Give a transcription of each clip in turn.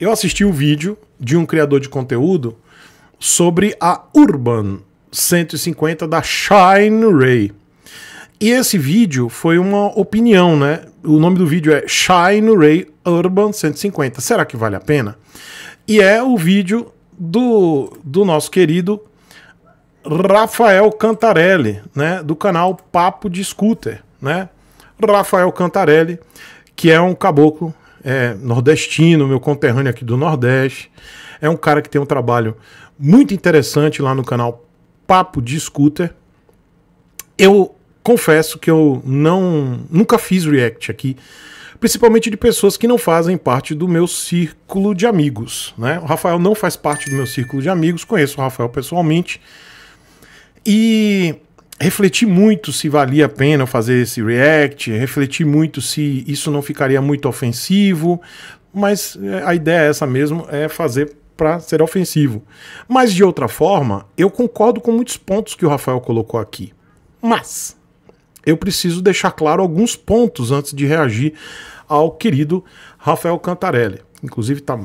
Eu assisti o um vídeo de um criador de conteúdo sobre a Urban 150 da Shine Ray. E esse vídeo foi uma opinião, né? O nome do vídeo é Shine Ray Urban 150. Será que vale a pena? E é o vídeo do, do nosso querido Rafael Cantarelli, né? Do canal Papo de Scooter, né? Rafael Cantarelli, que é um caboclo é nordestino, meu conterrâneo aqui do Nordeste. É um cara que tem um trabalho muito interessante lá no canal Papo de Scooter. Eu confesso que eu não nunca fiz react aqui, principalmente de pessoas que não fazem parte do meu círculo de amigos, né? O Rafael não faz parte do meu círculo de amigos, conheço o Rafael pessoalmente. E refleti muito se valia a pena fazer esse react, refleti muito se isso não ficaria muito ofensivo, mas é, a ideia é essa mesmo, é fazer para ser ofensivo. Mas de outra forma, eu concordo com muitos pontos que o Rafael colocou aqui. Mas eu preciso deixar claro alguns pontos antes de reagir ao querido Rafael Cantarelli. Inclusive tá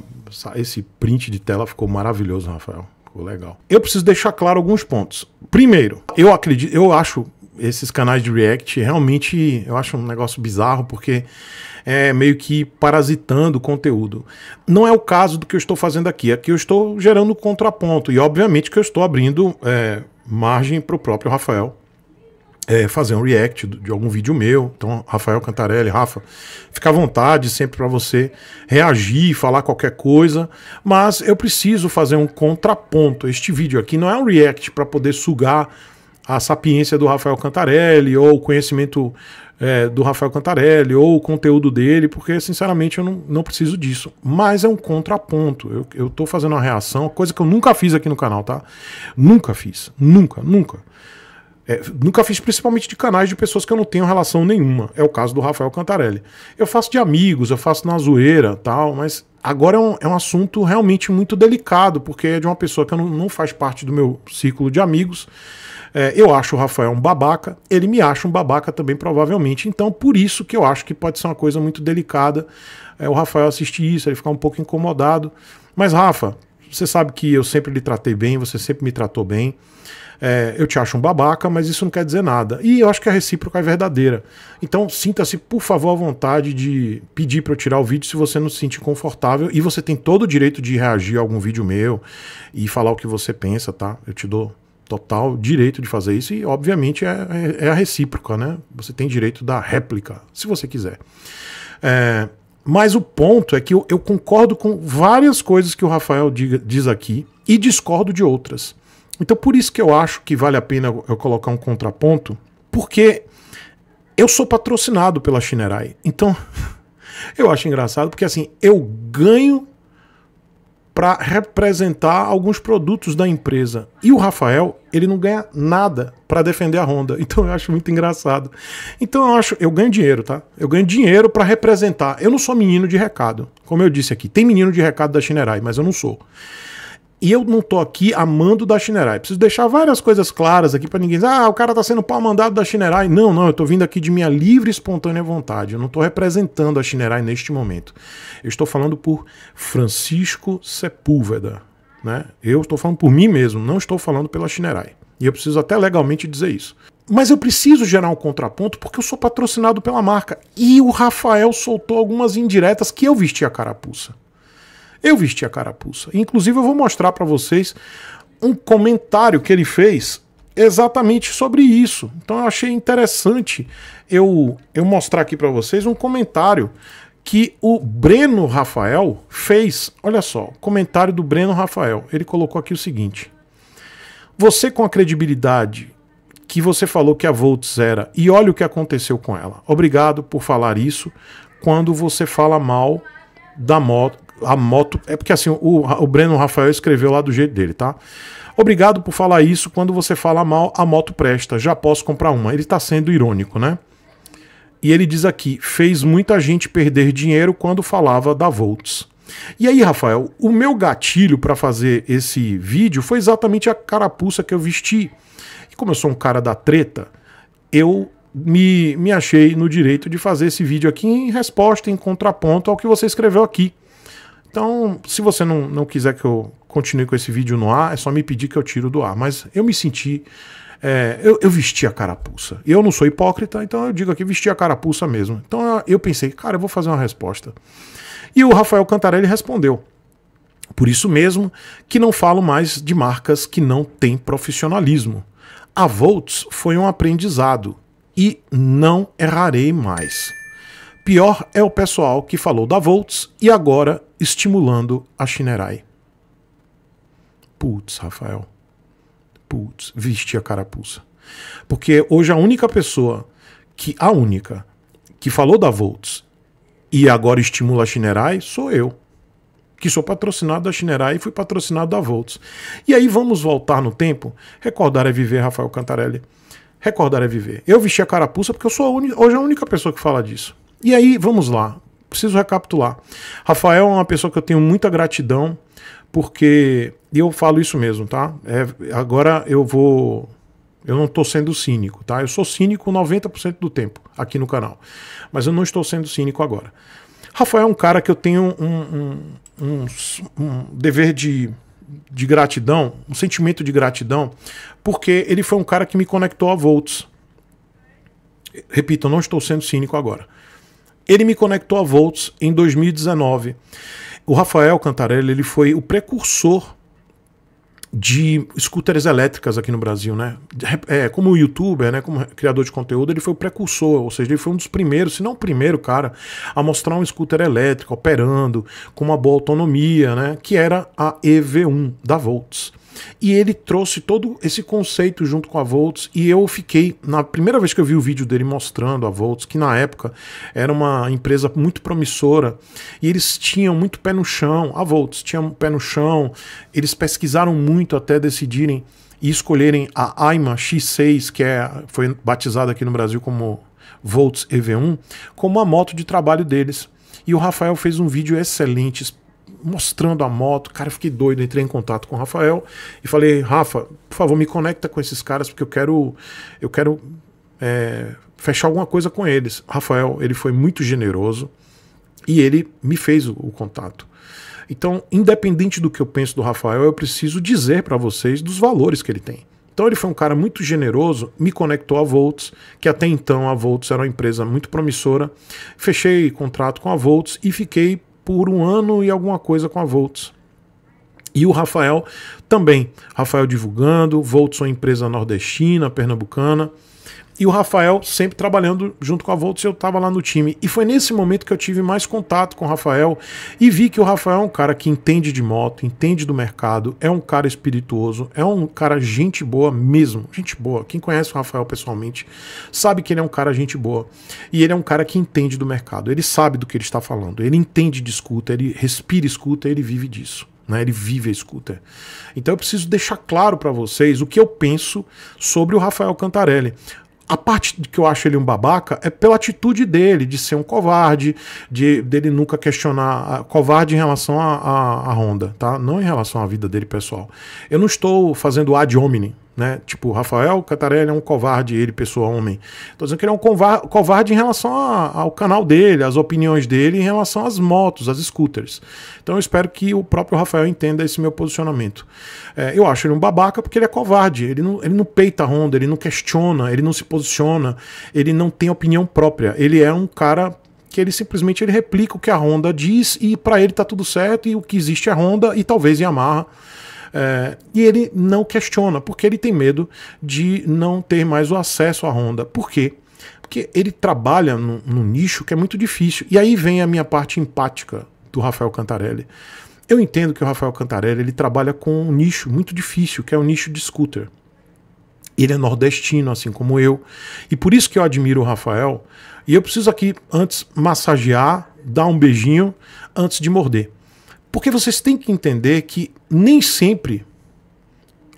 esse print de tela ficou maravilhoso, Rafael legal. Eu preciso deixar claro alguns pontos. Primeiro, eu acredito, eu acho esses canais de React realmente eu acho um negócio bizarro porque é meio que parasitando o conteúdo. Não é o caso do que eu estou fazendo aqui. Aqui eu estou gerando contraponto e obviamente que eu estou abrindo é, margem para o próprio Rafael é, fazer um react de algum vídeo meu. Então, Rafael Cantarelli, Rafa, fica à vontade sempre para você reagir, falar qualquer coisa, mas eu preciso fazer um contraponto. Este vídeo aqui não é um react para poder sugar a sapiência do Rafael Cantarelli ou o conhecimento é, do Rafael Cantarelli ou o conteúdo dele, porque sinceramente eu não, não preciso disso. Mas é um contraponto. Eu estou fazendo uma reação, coisa que eu nunca fiz aqui no canal, tá? Nunca fiz. Nunca, nunca. É, nunca fiz principalmente de canais de pessoas que eu não tenho relação nenhuma. É o caso do Rafael Cantarelli. Eu faço de amigos, eu faço na zoeira tal, mas agora é um, é um assunto realmente muito delicado, porque é de uma pessoa que não, não faz parte do meu círculo de amigos. É, eu acho o Rafael um babaca, ele me acha um babaca também, provavelmente. Então, por isso que eu acho que pode ser uma coisa muito delicada é, o Rafael assistir isso, ele ficar um pouco incomodado. Mas, Rafa, você sabe que eu sempre lhe tratei bem, você sempre me tratou bem. É, eu te acho um babaca, mas isso não quer dizer nada. E eu acho que a recíproca é verdadeira. Então, sinta-se, por favor, à vontade de pedir para eu tirar o vídeo se você não se sentir confortável. E você tem todo o direito de reagir a algum vídeo meu e falar o que você pensa, tá? Eu te dou total direito de fazer isso e, obviamente, é, é, é a recíproca, né? Você tem direito da réplica, se você quiser. É. Mas o ponto é que eu, eu concordo com várias coisas que o Rafael diga, diz aqui e discordo de outras. Então, por isso que eu acho que vale a pena eu colocar um contraponto, porque eu sou patrocinado pela Shinerai. Então, eu acho engraçado porque assim, eu ganho para representar alguns produtos da empresa. E o Rafael, ele não ganha nada para defender a Honda. Então eu acho muito engraçado. Então eu acho, eu ganho dinheiro, tá? Eu ganho dinheiro para representar. Eu não sou menino de recado. Como eu disse aqui, tem menino de recado da Shinerai, mas eu não sou. E eu não tô aqui amando da Shinerai. Preciso deixar várias coisas claras aqui para ninguém dizer, ah, o cara tá sendo pau mandado da Shinerai. Não, não, eu tô vindo aqui de minha livre e espontânea vontade. Eu não tô representando a Shinerai neste momento. Eu estou falando por Francisco Sepúlveda. Né? Eu estou falando por mim mesmo, não estou falando pela Shinerai. E eu preciso até legalmente dizer isso. Mas eu preciso gerar um contraponto porque eu sou patrocinado pela marca. E o Rafael soltou algumas indiretas que eu vesti a carapuça. Eu vesti a carapuça. Inclusive, eu vou mostrar para vocês um comentário que ele fez exatamente sobre isso. Então, eu achei interessante eu, eu mostrar aqui para vocês um comentário que o Breno Rafael fez. Olha só, comentário do Breno Rafael. Ele colocou aqui o seguinte: Você com a credibilidade que você falou que a Volts era e olha o que aconteceu com ela. Obrigado por falar isso quando você fala mal da moto a moto. É porque assim, o, o Breno Rafael escreveu lá do jeito dele, tá? Obrigado por falar isso. Quando você fala mal, a moto presta. Já posso comprar uma. Ele tá sendo irônico, né? E ele diz aqui: fez muita gente perder dinheiro quando falava da Volts. E aí, Rafael, o meu gatilho para fazer esse vídeo foi exatamente a carapuça que eu vesti. E como eu sou um cara da treta, eu me, me achei no direito de fazer esse vídeo aqui em resposta, em contraponto ao que você escreveu aqui. Então, se você não, não quiser que eu continue com esse vídeo no ar, é só me pedir que eu tiro do ar. Mas eu me senti. É, eu, eu, vesti a carapuça. Eu não sou hipócrita, então eu digo aqui, vesti a carapuça mesmo. Então eu, eu pensei, cara, eu vou fazer uma resposta. E o Rafael Cantarelli respondeu. Por isso mesmo que não falo mais de marcas que não têm profissionalismo. A Volts foi um aprendizado e não errarei mais. Pior é o pessoal que falou da Volts e agora estimulando a Shinerai. Putz, Rafael. Putz, viste a carapuça. Porque hoje a única pessoa que a única que falou da Volts e agora estimula a Shinerai sou eu. Que sou patrocinado da Shinerai e fui patrocinado da Volts. E aí vamos voltar no tempo. Recordar é viver, Rafael Cantarelli. Recordar é viver. Eu vesti a carapuça porque eu sou a hoje a única pessoa que fala disso. E aí, vamos lá preciso recapitular. Rafael é uma pessoa que eu tenho muita gratidão, porque e eu falo isso mesmo, tá? É, agora eu vou. Eu não estou sendo cínico, tá? Eu sou cínico 90% do tempo aqui no canal. Mas eu não estou sendo cínico agora. Rafael é um cara que eu tenho um, um, um, um dever de, de gratidão, um sentimento de gratidão, porque ele foi um cara que me conectou a Volts. Repito, eu não estou sendo cínico agora. Ele me conectou a Volts em 2019. O Rafael Cantarelli ele foi o precursor de scooters elétricas aqui no Brasil, né? É, como youtuber, né? Como criador de conteúdo, ele foi o precursor, ou seja, ele foi um dos primeiros, se não o primeiro, cara, a mostrar um scooter elétrico operando com uma boa autonomia, né? Que era a EV1 da Volts. E ele trouxe todo esse conceito junto com a Volts e eu fiquei, na primeira vez que eu vi o vídeo dele mostrando a Volts, que na época era uma empresa muito promissora e eles tinham muito pé no chão, a Volts tinha um pé no chão, eles pesquisaram muito até decidirem e escolherem a AIMA X6, que é, foi batizada aqui no Brasil como Volts EV1, como a moto de trabalho deles. E o Rafael fez um vídeo excelente mostrando a moto. Cara, eu fiquei doido, entrei em contato com o Rafael e falei, Rafa, por favor, me conecta com esses caras, porque eu quero. Eu quero. É, fechar alguma coisa com eles. Rafael, ele foi muito generoso e ele me fez o, o contato. Então, independente do que eu penso do Rafael, eu preciso dizer para vocês dos valores que ele tem. Então ele foi um cara muito generoso, me conectou a Volts, que até então a Volts era uma empresa muito promissora. Fechei contrato com a Volts e fiquei por um ano e alguma coisa com a Volts. E o Rafael também. Rafael divulgando, Volts uma empresa nordestina, pernambucana e o Rafael sempre trabalhando junto com a Volts, eu estava lá no time. E foi nesse momento que eu tive mais contato com o Rafael e vi que o Rafael é um cara que entende de moto, entende do mercado, é um cara espirituoso, é um cara gente boa mesmo, gente boa. Quem conhece o Rafael pessoalmente sabe que ele é um cara gente boa. E ele é um cara que entende do mercado, ele sabe do que ele está falando, ele entende de escuta, ele respira escuta, ele vive disso. Né, ele vive a escuta. Então eu preciso deixar claro para vocês o que eu penso sobre o Rafael Cantarelli a parte que eu acho ele um babaca é pela atitude dele, de ser um covarde, de dele nunca questionar. Ah, covarde em relação a, a, a Honda, tá? Não em relação à vida dele pessoal. Eu não estou fazendo ad hominem né? Tipo, Rafael Catarelli é um covarde, ele, pessoa homem. Tô dizendo que ele é um covarde em relação a, ao canal dele, às opiniões dele, em relação às motos, às scooters. Então eu espero que o próprio Rafael entenda esse meu posicionamento. É, eu acho ele um babaca porque ele é covarde. Ele não, ele não peita a Honda, ele não questiona, ele não se posiciona, ele não tem opinião própria. Ele é um cara que ele simplesmente ele replica o que a Honda diz e para ele tá tudo certo e o que existe é Honda e talvez Yamaha. É, e ele não questiona, porque ele tem medo de não ter mais o acesso à Honda. Por quê? Porque ele trabalha num, nicho que é muito difícil. E aí vem a minha parte empática do Rafael Cantarelli. Eu entendo que o Rafael Cantarelli ele trabalha com um nicho muito difícil, que é o nicho de scooter. Ele é nordestino, assim como eu. E por isso que eu admiro o Rafael. E eu preciso aqui, antes, massagear, dar um beijinho, antes de morder. Porque vocês têm que entender que nem sempre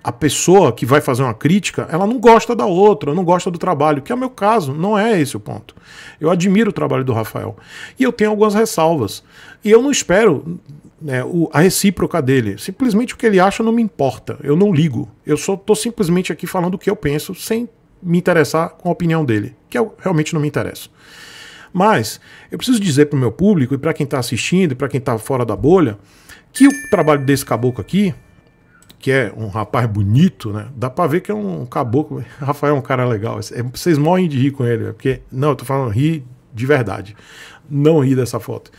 a pessoa que vai fazer uma crítica, ela não gosta da outra, não gosta do trabalho, que é o meu caso, não é esse o ponto. Eu admiro o trabalho do Rafael. E eu tenho algumas ressalvas. E eu não espero né, o, a recíproca dele. Simplesmente o que ele acha não me importa. Eu não ligo. Eu só estou simplesmente aqui falando o que eu penso, sem me interessar com a opinião dele, que eu realmente não me interesso. Mas eu preciso dizer para o meu público e para quem está assistindo e para quem está fora da bolha que o trabalho desse caboclo aqui, que é um rapaz bonito, né? Dá para ver que é um caboclo. Rafael é um cara legal. É, vocês morrem de rir com ele, porque não, eu tô falando rir de verdade. Não ri dessa foto.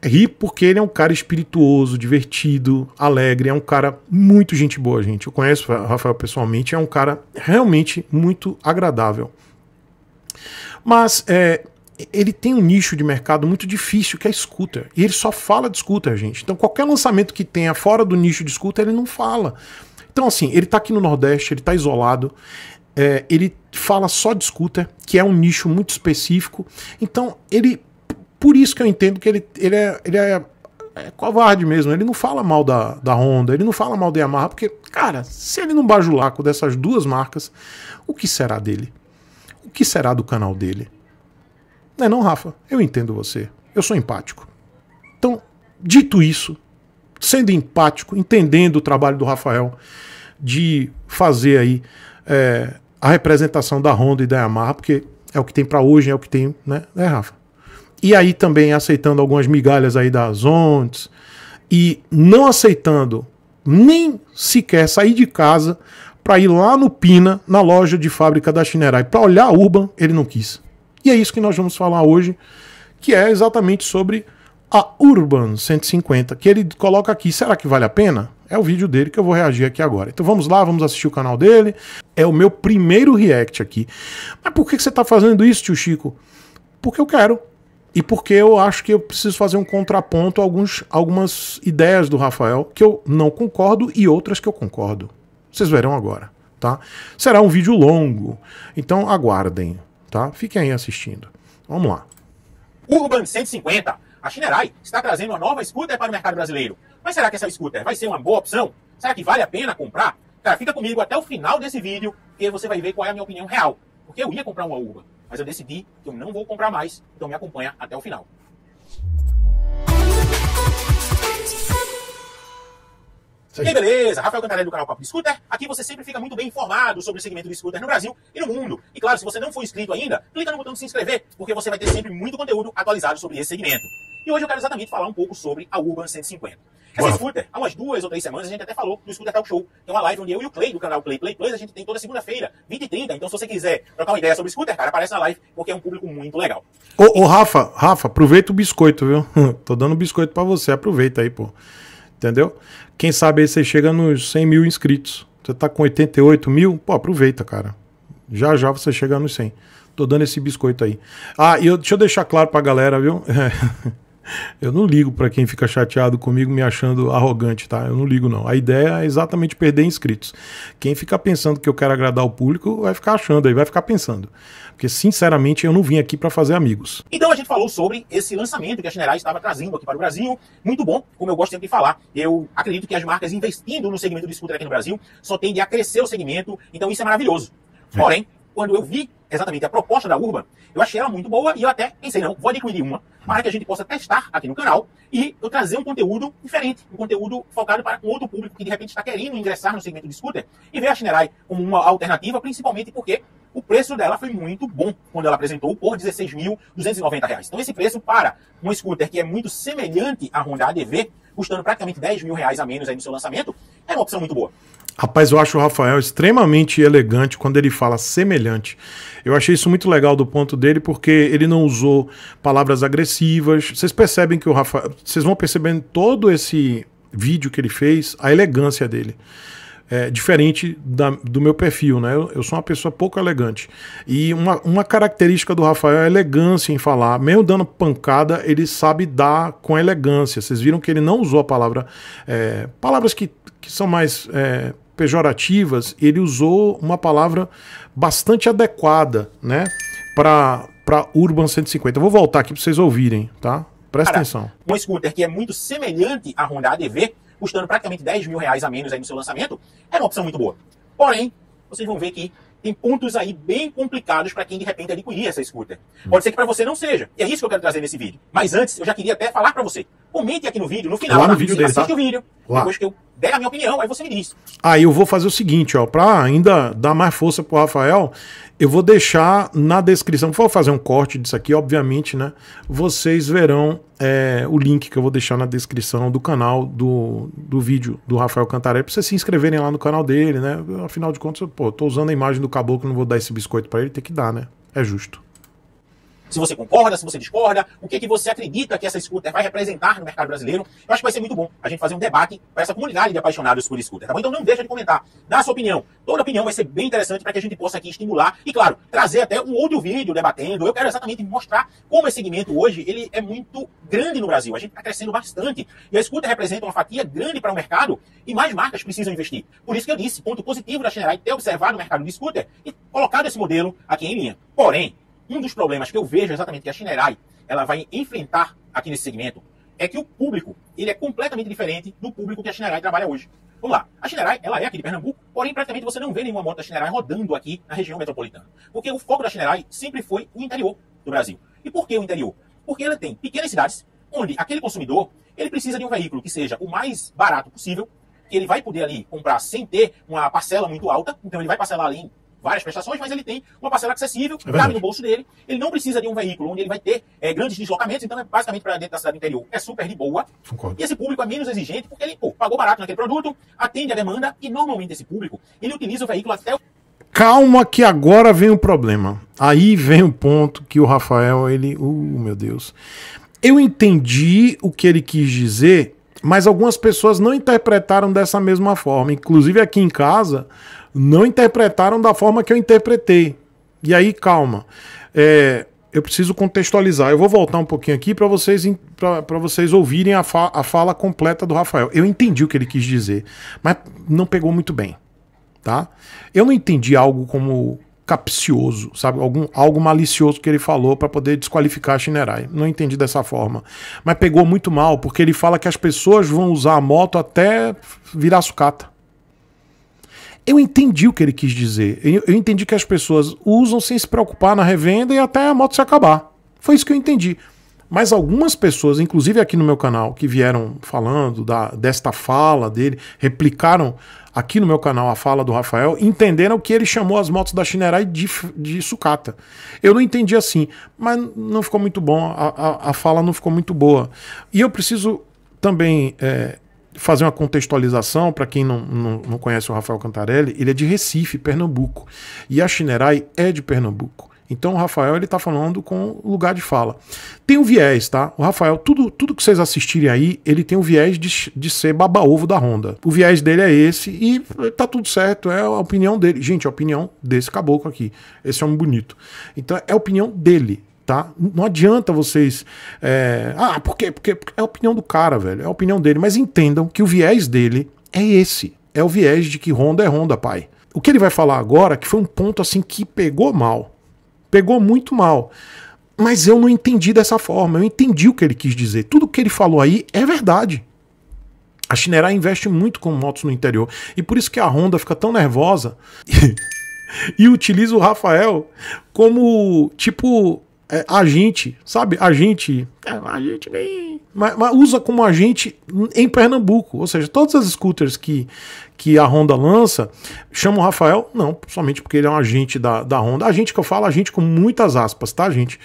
É ri porque ele é um cara espirituoso, divertido, alegre, é um cara muito gente boa, gente. Eu conheço o Rafael pessoalmente, é um cara realmente muito agradável. Mas é, ele tem um nicho de mercado muito difícil, que é scooter. E ele só fala de scooter, gente. Então, qualquer lançamento que tenha fora do nicho de scooter, ele não fala. Então, assim, ele tá aqui no Nordeste, ele tá isolado. É, ele fala só de scooter, que é um nicho muito específico. Então, ele. Por isso que eu entendo que ele, ele, é, ele é, é covarde mesmo. Ele não fala mal da, da Honda, ele não fala mal da Yamaha, porque, cara, se ele não bajular com dessas duas marcas, o que será dele? O que será do canal dele? Não é não, Rafa? Eu entendo você. Eu sou empático. Então, dito isso, sendo empático, entendendo o trabalho do Rafael de fazer aí é, a representação da Honda e da Yamaha, porque é o que tem para hoje, é o que tem, né, É Rafa? E aí também aceitando algumas migalhas aí das ondas e não aceitando nem sequer sair de casa para ir lá no Pina, na loja de fábrica da Chinerai, para olhar a Urban, ele não quis. E é isso que nós vamos falar hoje, que é exatamente sobre a Urban 150, que ele coloca aqui. Será que vale a pena? É o vídeo dele que eu vou reagir aqui agora. Então vamos lá, vamos assistir o canal dele. É o meu primeiro react aqui. Mas por que você está fazendo isso, tio Chico? Porque eu quero. E porque eu acho que eu preciso fazer um contraponto a alguns, algumas ideias do Rafael que eu não concordo e outras que eu concordo. Vocês verão agora, tá? Será um vídeo longo, então aguardem tá? Fiquem aí assistindo. Vamos lá. Urban 150. A Shinerai está trazendo uma nova scooter para o mercado brasileiro. Mas será que essa scooter vai ser uma boa opção? Será que vale a pena comprar? Cara, fica comigo até o final desse vídeo, que você vai ver qual é a minha opinião real. Porque eu ia comprar uma Urban, mas eu decidi que eu não vou comprar mais, então me acompanha até o final. Sim. E aí, beleza, Rafael Cantarelli do canal Papo de Scooter. Aqui você sempre fica muito bem informado sobre o segmento do scooter no Brasil e no mundo. E claro, se você não for inscrito ainda, clica no botão de se inscrever, porque você vai ter sempre muito conteúdo atualizado sobre esse segmento. E hoje eu quero exatamente falar um pouco sobre a Urban 150. Essa scooter, há umas duas ou três semanas, a gente até falou do Scooter Talk Show, que é uma live onde eu e o Clay, do canal Play Play Play a gente tem toda segunda-feira, 20 e 30. Então, se você quiser trocar uma ideia sobre scooter, cara, aparece na live, porque é um público muito legal. Ô, ô Rafa, Rafa, aproveita o biscoito, viu? Tô dando biscoito para você, aproveita aí, pô. Entendeu? Quem sabe aí você chega nos 100 mil inscritos. Você tá com 88 mil? Pô, aproveita, cara. Já já você chega nos 100. Tô dando esse biscoito aí. Ah, e eu, deixa eu deixar claro pra galera, viu? É. Eu não ligo para quem fica chateado comigo me achando arrogante, tá? Eu não ligo não. A ideia é exatamente perder inscritos. Quem fica pensando que eu quero agradar o público vai ficar achando aí, vai ficar pensando. Porque sinceramente eu não vim aqui para fazer amigos. Então a gente falou sobre esse lançamento que a General estava trazendo aqui para o Brasil. Muito bom, como eu gosto sempre de falar. Eu acredito que as marcas investindo no segmento do scooter aqui no Brasil só tende a crescer o segmento, então isso é maravilhoso. É. Porém, é. quando eu vi exatamente a proposta da Urban, eu achei ela muito boa e eu até pensei, não, vou adquirir uma para que a gente possa testar aqui no canal e eu trazer um conteúdo diferente, um conteúdo focado para um outro público que de repente está querendo ingressar no segmento de scooter e ver a Shinerai como uma alternativa, principalmente porque o preço dela foi muito bom quando ela apresentou por R$16.290. Então esse preço para um scooter que é muito semelhante à Honda ADV, custando praticamente 10 mil reais a menos aí no seu lançamento, é uma opção muito boa. Rapaz, eu acho o Rafael extremamente elegante quando ele fala semelhante. Eu achei isso muito legal do ponto dele, porque ele não usou palavras agressivas. Vocês percebem que o Rafa. Vocês vão percebendo todo esse vídeo que ele fez, a elegância dele. É, diferente da, do meu perfil, né? Eu, eu, sou uma pessoa pouco elegante. E uma, uma característica do Rafael é a elegância em falar. Mesmo dando pancada, ele sabe dar com elegância. Vocês viram que ele não usou a palavra. É, palavras que, que são mais. É, pejorativas, ele usou uma palavra bastante adequada, né, para Urban 150. Eu vou voltar aqui para vocês ouvirem, tá? Presta Cara, atenção. Um scooter que é muito semelhante à Honda ADV, custando praticamente 10 mil reais a menos aí no seu lançamento, é uma opção muito boa. Porém, vocês vão ver que tem pontos aí bem complicados para quem de repente adquirir essa scooter. Hum. Pode ser que para você não seja. E é isso que eu quero trazer nesse vídeo. Mas antes, eu já queria até falar para você. Comente aqui no vídeo, no final, Lá no tá? vídeo dele, assiste tá? o vídeo. Lá. Depois que eu der a minha opinião, aí você me diz. Aí eu vou fazer o seguinte, ó, para ainda dar mais força pro Rafael, eu vou deixar na descrição, vou fazer um corte disso aqui, obviamente, né? Vocês verão é, o link que eu vou deixar na descrição do canal do, do vídeo do Rafael Cantarelli, para vocês se inscreverem lá no canal dele, né? Afinal de contas, pô, tô usando a imagem do caboclo, não vou dar esse biscoito para ele, tem que dar, né? É justo se você concorda, se você discorda, o que, é que você acredita que essa scooter vai representar no mercado brasileiro. Eu acho que vai ser muito bom a gente fazer um debate para essa comunidade de apaixonados por scooter, tá bom? Então não deixa de comentar, dá a sua opinião. Toda opinião vai ser bem interessante para que a gente possa aqui estimular e, claro, trazer até um outro vídeo debatendo. Eu quero exatamente mostrar como esse segmento hoje ele é muito grande no Brasil. A gente está crescendo bastante e a scooter representa uma fatia grande para o mercado e mais marcas precisam investir. Por isso que eu disse, ponto positivo da Xerai ter observado o mercado de scooter e colocado esse modelo aqui em linha. Porém, um dos problemas que eu vejo exatamente que a Shinerai ela vai enfrentar aqui nesse segmento é que o público ele é completamente diferente do público que a Shinerai trabalha hoje. Vamos lá, a Shinerai ela é aqui de Pernambuco, porém praticamente você não vê nenhuma moto da Shinerai rodando aqui na região metropolitana, porque o foco da Shinerai sempre foi o interior do Brasil. E por que o interior? Porque ela tem pequenas cidades onde aquele consumidor ele precisa de um veículo que seja o mais barato possível, que ele vai poder ali comprar sem ter uma parcela muito alta, então ele vai parcelar ali em várias prestações, mas ele tem uma parcela acessível, é cabe no bolso dele. Ele não precisa de um veículo onde ele vai ter é, grandes deslocamentos, então é basicamente para dentro da cidade interior. É super de boa. Concordo. E esse público é menos exigente porque ele pô, pagou barato naquele produto, atende a demanda e normalmente esse público ele utiliza o veículo até o Calma que agora vem o problema. Aí vem o ponto que o Rafael, ele, uh, meu Deus. Eu entendi o que ele quis dizer, mas algumas pessoas não interpretaram dessa mesma forma. Inclusive aqui em casa, não interpretaram da forma que eu interpretei. E aí, calma. É, eu preciso contextualizar. Eu vou voltar um pouquinho aqui para vocês, vocês ouvirem a, fa a fala completa do Rafael. Eu entendi o que ele quis dizer, mas não pegou muito bem. tá? Eu não entendi algo como capcioso, sabe? Algum, algo malicioso que ele falou para poder desqualificar a Shinerai. Não entendi dessa forma. Mas pegou muito mal, porque ele fala que as pessoas vão usar a moto até virar sucata eu entendi o que ele quis dizer. Eu, eu, entendi que as pessoas usam sem se preocupar na revenda e até a moto se acabar. Foi isso que eu entendi. Mas algumas pessoas, inclusive aqui no meu canal, que vieram falando da, desta fala dele, replicaram aqui no meu canal a fala do Rafael, entenderam que ele chamou as motos da Shinerai de, de sucata. Eu não entendi assim, mas não ficou muito bom, a, a, a fala não ficou muito boa. E eu preciso também é, fazer uma contextualização, para quem não, não, não, conhece o Rafael Cantarelli, ele é de Recife, Pernambuco. E a Chinerai é de Pernambuco. Então o Rafael ele tá falando com lugar de fala. Tem um viés, tá? O Rafael, tudo, tudo que vocês assistirem aí, ele tem um viés de, de ser baba-ovo da Honda. O viés dele é esse e tá tudo certo, é a opinião dele. Gente, é a opinião desse caboclo aqui. Esse homem bonito. Então é a opinião dele tá? Não adianta vocês. É, ah, por quê? Porque é a opinião do cara, velho. É a opinião dele. Mas entendam que o viés dele é esse. É o viés de que Honda é Honda, pai. O que ele vai falar agora, que foi um ponto assim que pegou mal. Pegou muito mal. Mas eu não entendi dessa forma. Eu entendi o que ele quis dizer. Tudo que ele falou aí é verdade. A Shinerai investe muito com motos no interior. E por isso que a Honda fica tão nervosa e utiliza o Rafael como, tipo, é, agente, sabe? Agente. É, agente nem. Mas, mas, usa como agente em Pernambuco. Ou seja, todas as scooters que que a Honda lança, chama o Rafael? Não, somente porque ele é um agente da, da Honda. A gente que eu falo, a gente com muitas aspas, tá, gente?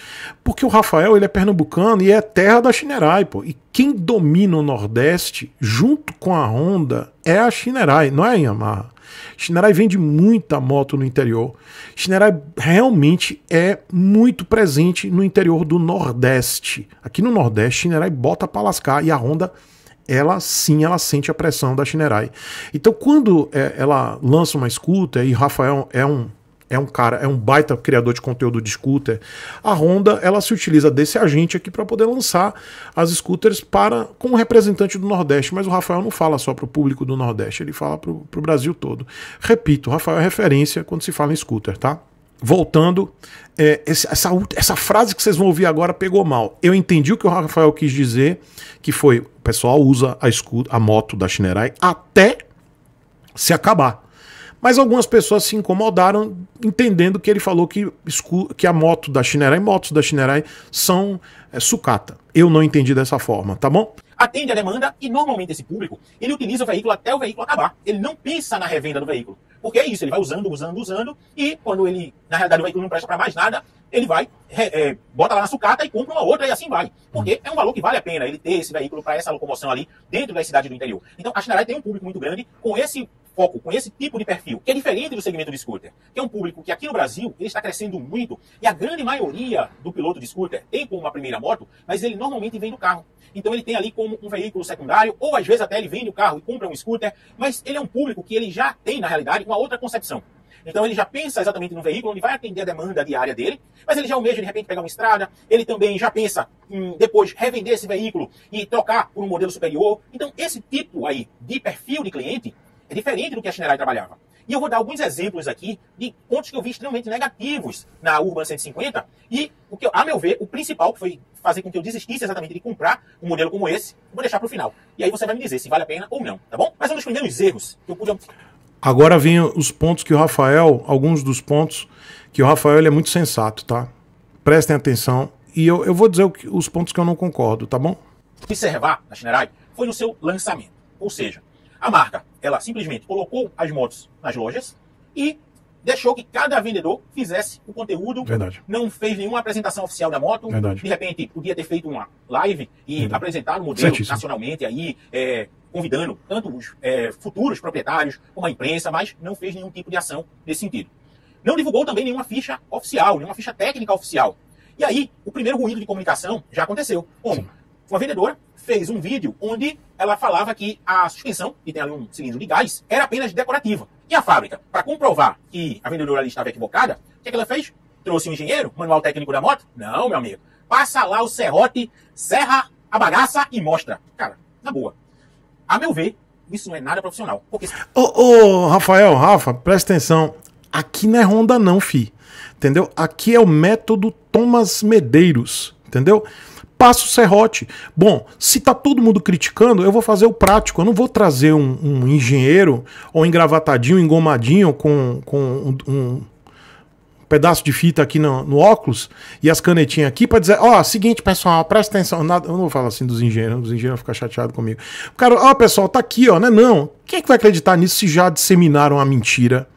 Porque o Rafael, ele é pernambucano e é terra da Chinerai, pô. E quem domina o Nordeste, junto com a Honda, é a Chinerai, não é a Yamaha. Shinerai vende muita moto no interior. Shinerai realmente é muito presente no interior do Nordeste. Aqui no Nordeste, Shinerai bota pra lascar e a Honda ela sim ela sente a pressão da Shinerai. Então quando é, ela lança uma scooter e Rafael é um é um cara, é um baita criador de conteúdo de scooter. A Honda, ela se utiliza desse agente aqui para poder lançar as scooters para um representante do Nordeste, mas o Rafael não fala só para o público do Nordeste, ele fala para o Brasil todo. Repito, o Rafael é referência quando se fala em scooter, tá? voltando, é, essa, essa frase que vocês vão ouvir agora pegou mal. Eu entendi o que o Rafael quis dizer, que foi: o pessoal usa a, escudo, a moto da Shinerai até se acabar. Mas algumas pessoas se incomodaram entendendo que ele falou que, que a moto da Shinerai, motos da Shinerai, são é, sucata. Eu não entendi dessa forma, tá bom? Atende a demanda e normalmente esse público, ele utiliza o veículo até o veículo acabar. Ele não pensa na revenda do veículo. Porque é isso, ele vai usando, usando, usando, e quando ele, na realidade, o veículo não presta para mais nada, ele vai, é, é, bota lá na sucata e compra uma outra e assim vai. Porque é um valor que vale a pena ele ter esse veículo para essa locomoção ali dentro da cidade do interior. Então a Schneider tem um público muito grande com esse foco, com esse tipo de perfil, que é diferente do segmento de scooter, que é um público que aqui no Brasil ele está crescendo muito e a grande maioria do piloto de scooter tem como uma primeira moto, mas ele normalmente vem do carro. Então ele tem ali como um veículo secundário, ou às vezes até ele vende o carro e compra um scooter, mas ele é um público que ele já tem, na realidade, uma outra concepção. Então ele já pensa exatamente no veículo onde vai atender a demanda diária dele, mas ele já almeja de repente pegar uma estrada, ele também já pensa em depois revender esse veículo e trocar por um modelo superior. Então esse tipo aí de perfil de cliente é diferente do que a Schneider trabalhava. E eu vou dar alguns exemplos aqui de pontos que eu vi extremamente negativos na Urban 150 e, o que, a meu ver, o principal que foi fazer com que eu desistisse exatamente de comprar um modelo como esse, vou deixar para o final. E aí você vai me dizer se vale a pena ou não, tá bom? Mas é um dos primeiros erros que eu pude... Agora vem os pontos que o Rafael, alguns dos pontos que o Rafael é muito sensato, tá? Prestem atenção e eu, eu vou dizer que, os pontos que eu não concordo, tá bom? Observar na Shinerai foi no seu lançamento, ou seja, a marca, ela simplesmente colocou as motos nas lojas e deixou que cada vendedor fizesse o conteúdo. Verdade. Não fez nenhuma apresentação oficial da moto. Verdade. De repente, podia ter feito uma live e Verdade. o modelo Certíssimo. nacionalmente aí, é, convidando tanto os é, futuros proprietários como a imprensa, mas não fez nenhum tipo de ação nesse sentido. Não divulgou também nenhuma ficha oficial, nenhuma ficha técnica oficial. E aí, o primeiro ruído de comunicação já aconteceu. Como? Uma vendedora fez um vídeo onde ela falava que a suspensão, que tem ali um cilindro de gás, era apenas decorativa. E a fábrica, para comprovar que a vendedora ali estava equivocada, o que, é que ela fez? Trouxe um engenheiro, manual técnico da moto? Não, meu amigo. Passa lá o serrote, serra a bagaça e mostra. Cara, na boa. A meu ver, isso não é nada profissional. Porque... Ô, Rafael, Rafa, presta atenção. Aqui não é Honda não, fi. Entendeu? Aqui é o método Thomas Medeiros. Entendeu? passa o serrote. Bom, se tá todo mundo criticando, eu vou fazer o prático. Eu não vou trazer um, um engenheiro ou engravatadinho, engomadinho com, com um, um pedaço de fita aqui no, no óculos e as canetinhas aqui para dizer, ó, oh, seguinte, pessoal, presta atenção. Nada, eu não vou falar assim dos engenheiros, os engenheiros ficar chateados comigo. O cara, ó, oh, pessoal, tá aqui, ó, né? Não. Quem é que vai acreditar nisso se já disseminaram a mentira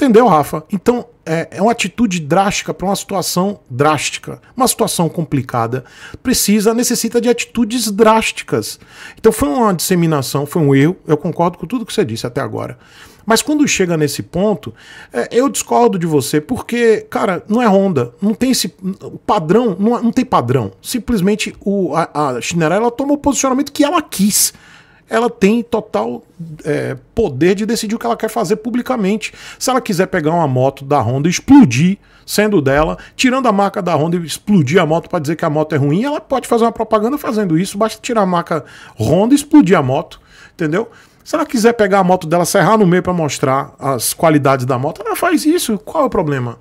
Entendeu, Rafa? Então, é, é uma atitude drástica para uma situação drástica. Uma situação complicada precisa, necessita de atitudes drásticas. Então, foi uma disseminação, foi um erro. Eu concordo com tudo que você disse até agora. Mas quando chega nesse ponto, é, eu discordo de você, porque, cara, não é Honda. Não tem esse. padrão, não, não tem padrão. Simplesmente o, a, a ela tomou o posicionamento que ela quis ela tem total é, poder de decidir o que ela quer fazer publicamente. Se ela quiser pegar uma moto da Honda e explodir, sendo dela, tirando a marca da Honda e explodir a moto para dizer que a moto é ruim, ela pode fazer uma propaganda fazendo isso, basta tirar a marca Honda e explodir a moto, entendeu? Se ela quiser pegar a moto dela, serrar no meio para mostrar as qualidades da moto, ela faz isso. Qual é o problema?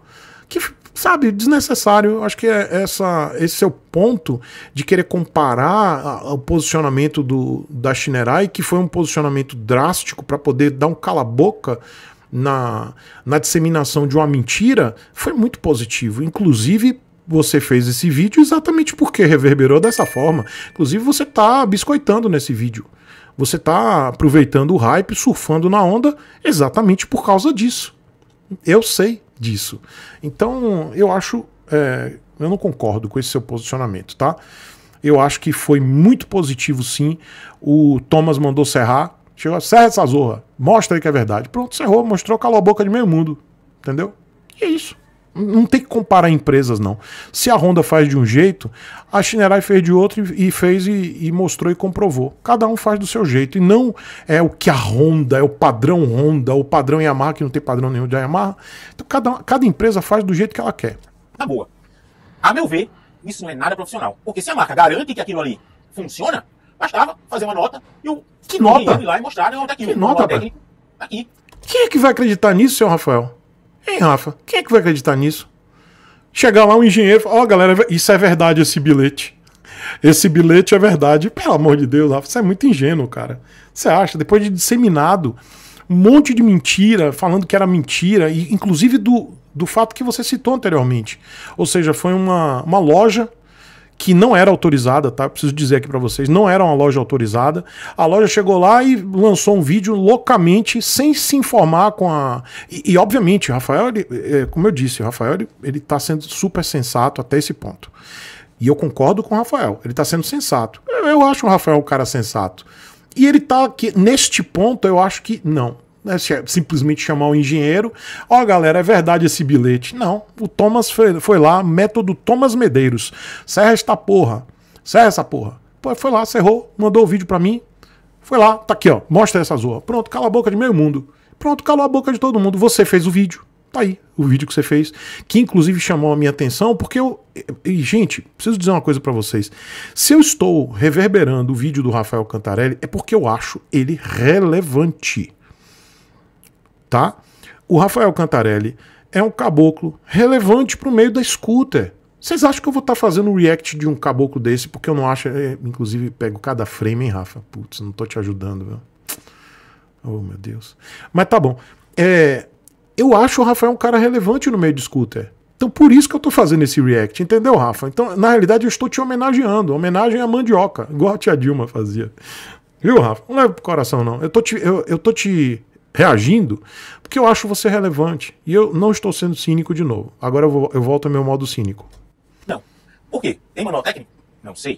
Que sabe, desnecessário. Acho que é essa, esse seu é ponto de querer comparar a, o posicionamento do, da Shinerai, que foi um posicionamento drástico para poder dar um cala-boca na, na disseminação de uma mentira, foi muito positivo. Inclusive, você fez esse vídeo exatamente porque reverberou dessa forma. Inclusive, você está biscoitando nesse vídeo. Você está aproveitando o hype, surfando na onda, exatamente por causa disso. Eu sei, disso. Então, eu acho. É, eu não concordo com esse seu posicionamento, tá? Eu acho que foi muito positivo, sim. O Thomas mandou serrar. Chegou, a serra essa zorra. Mostra aí que é verdade. Pronto, serrou, mostrou, calou a boca de meio mundo. Entendeu? E é isso. Não tem que comparar empresas, não. Se a Honda faz de um jeito, a Shinerai fez de outro e, fez e, e, mostrou e comprovou. Cada um faz do seu jeito. E não é o que a Honda, é o padrão Honda, o padrão Yamaha, que não tem padrão nenhum de Yamaha. Então cada, cada empresa faz do jeito que ela quer. Na tá boa. A meu ver, isso não é nada profissional. Porque se a marca garante que aquilo ali funciona, bastava fazer uma nota e o que nota? ir lá e mostrar né, onde é que, que nota, é técnico, tá aqui. Quem é que vai acreditar nisso, senhor Rafael? Hein, Rafa, quem é que vai acreditar nisso? Chegar lá um engenheiro e falar, ó, oh, galera, é isso é verdade esse bilhete. Esse bilhete é verdade. Pelo amor de Deus, Rafa, você é muito ingênuo, cara. Você acha, depois de disseminado um monte de mentira, falando que era mentira, e inclusive do, do fato que você citou anteriormente. Ou seja, foi uma, uma loja que não era autorizada, tá? Preciso dizer aqui para vocês, não era uma loja autorizada. A loja chegou lá e lançou um vídeo loucamente, sem se informar com a. E, e obviamente, o Rafael, ele, é, como eu disse, o Rafael ele, está sendo super sensato até esse ponto. E eu concordo com o Rafael, ele está sendo sensato. Eu, eu acho o Rafael um cara sensato. E ele tá aqui, neste ponto, eu acho que não né, simplesmente chamar o engenheiro. Ó, oh, galera, é verdade esse bilhete. Não, o Thomas foi, foi lá, método Thomas Medeiros. Serra esta porra. Serra essa porra. Pô, foi lá, cerrou, mandou o vídeo para mim. Foi lá, tá aqui, ó. Mostra essa zoa. Pronto, cala a boca de meio mundo. Pronto, calou a boca de todo mundo. Você fez o vídeo. Tá aí o vídeo que você fez, que inclusive chamou a minha atenção, porque eu. E, gente, preciso dizer uma coisa para vocês. Se eu estou reverberando o vídeo do Rafael Cantarelli, é porque eu acho ele relevante tá? O Rafael Cantarelli é um caboclo relevante para o meio da scooter. Vocês acham que eu vou estar tá fazendo um react de um caboclo desse porque eu não acho. É, inclusive, pego cada frame, hein, Rafa? Putz, não tô te ajudando, velho. Oh, meu Deus. Mas tá bom. É, eu acho o Rafael um cara relevante no meio de scooter. Então, por isso que eu tô fazendo esse react, entendeu, Rafa? Então, na realidade, eu estou te homenageando. Homenagem à mandioca, igual a tia Dilma fazia. Viu, Rafa? Não leva pro coração, não. Eu tô te, eu, eu tô te reagindo, porque eu acho você relevante. E eu não estou sendo cínico de novo. Agora eu, vou, eu volto ao meu modo cínico. Não. Por quê? Tem manual técnico? Não sei.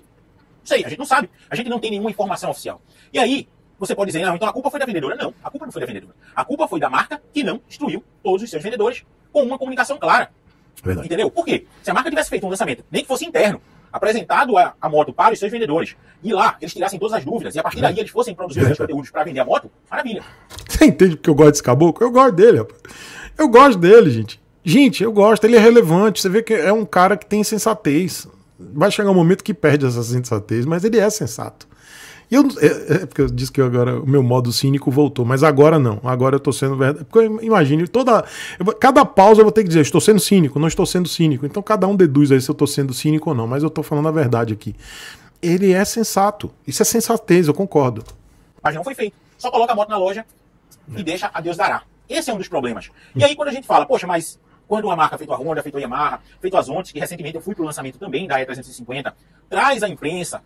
Não sei, a gente não sabe. A gente não tem nenhuma informação oficial. E aí, você pode dizer, ah, então a culpa foi da vendedora. Não, a culpa não foi da vendedora. A culpa foi da marca que não instruiu todos os seus vendedores com uma comunicação clara. Verdade. Entendeu? Por quê? Se a marca tivesse feito um lançamento, nem que fosse interno, apresentado a, a moto para os seus vendedores e lá eles tirassem todas as dúvidas e a partir né? daí eles fossem produzir os né? conteúdos para vender a moto, maravilha. Você entende porque eu gosto desse caboclo? Eu gosto dele, rapaz. Eu gosto dele, gente. Gente, eu gosto, ele é relevante. Você vê que é um cara que tem sensatez. Vai chegar um momento que perde essa sensatez, mas ele é sensato. Eu, é, é, é, porque eu disse que agora o meu modo cínico voltou, mas agora não. Agora eu tô sendo verdade. É porque eu imagine, toda. Eu, cada pausa eu vou ter que dizer, estou sendo cínico, não estou sendo cínico. Então cada um deduz aí se eu estou sendo cínico ou não, mas eu estou falando a verdade aqui. Ele é sensato. Isso é sensatez, eu concordo. Mas não foi feito. Só coloca a moto na loja e é. deixa a Deus dará. Esse é um dos problemas. E aí quando a gente fala, poxa, mas quando uma marca feito a Honda, feito a Yamaha, feito a ontes, que recentemente eu fui para o lançamento também da E350, traz a imprensa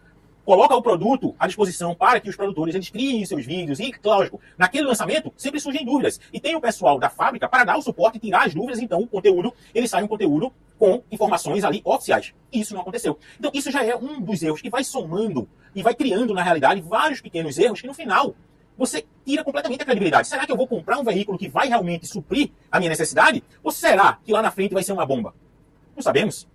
coloca o produto à disposição para que os produtores eles criem seus vídeos. E, lógico, naquele lançamento sempre surgem dúvidas. E tem o pessoal da fábrica para dar o suporte e tirar as dúvidas. Então, o conteúdo, ele sai um conteúdo com informações ali oficiais. E isso não aconteceu. Então, isso já é um dos erros que vai somando e vai criando, na realidade, vários pequenos erros que no final você tira completamente a credibilidade. Será que eu vou comprar um veículo que vai realmente suprir a minha necessidade? Ou será que lá na frente vai ser uma bomba? Não sabemos.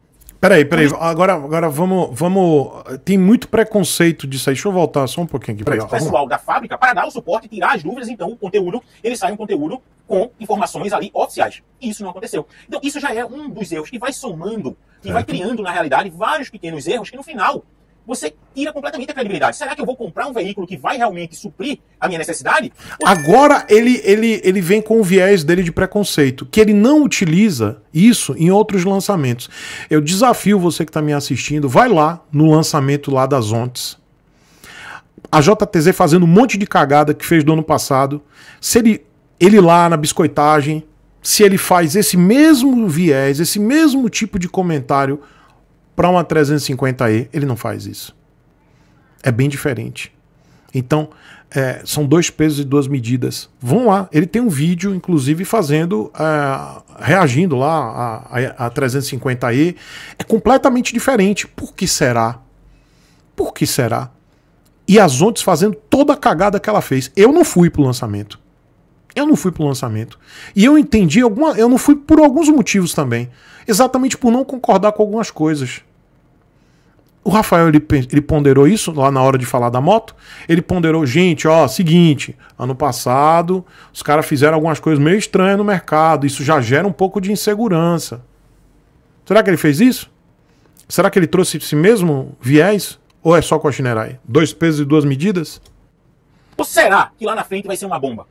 Peraí, peraí. Agora, agora vamos, vamos. Tem muito preconceito disso aí. Deixa eu voltar só um pouquinho aqui. Peraí, o pessoal da fábrica para dar o suporte e tirar as dúvidas, então o conteúdo, ele sai um conteúdo com informações ali oficiais. E isso não aconteceu. Então, isso já é um dos erros que vai somando, que vai criando, na realidade, vários pequenos erros que no final você tira completamente a credibilidade. Será que eu vou comprar um veículo que vai realmente suprir a minha necessidade? Ou... Agora ele, ele, ele vem com o viés dele de preconceito, que ele não utiliza isso em outros lançamentos. Eu desafio você que está me assistindo, vai lá no lançamento lá das ontes. a JTZ fazendo um monte de cagada que fez do ano passado, se ele, ele lá na biscoitagem, se ele faz esse mesmo viés, esse mesmo tipo de comentário para uma 350e, ele não faz isso. É bem diferente. Então, é, são dois pesos e duas medidas. Vão lá, ele tem um vídeo, inclusive, fazendo, é, reagindo lá a, a, a 350e. É completamente diferente. Por que será? Por que será? E a Zontes fazendo toda a cagada que ela fez. Eu não fui pro lançamento. Eu não fui pro lançamento. E eu entendi alguma. Eu não fui por alguns motivos também. Exatamente por não concordar com algumas coisas. O Rafael ele, ele, ponderou isso lá na hora de falar da moto. Ele ponderou, gente, ó, seguinte, ano passado os caras fizeram algumas coisas meio estranhas no mercado. Isso já gera um pouco de insegurança. Será que ele fez isso? Será que ele trouxe esse mesmo viés? Ou é só com a Shinerai? Dois pesos e duas medidas? Ou será que lá na frente vai ser uma bomba?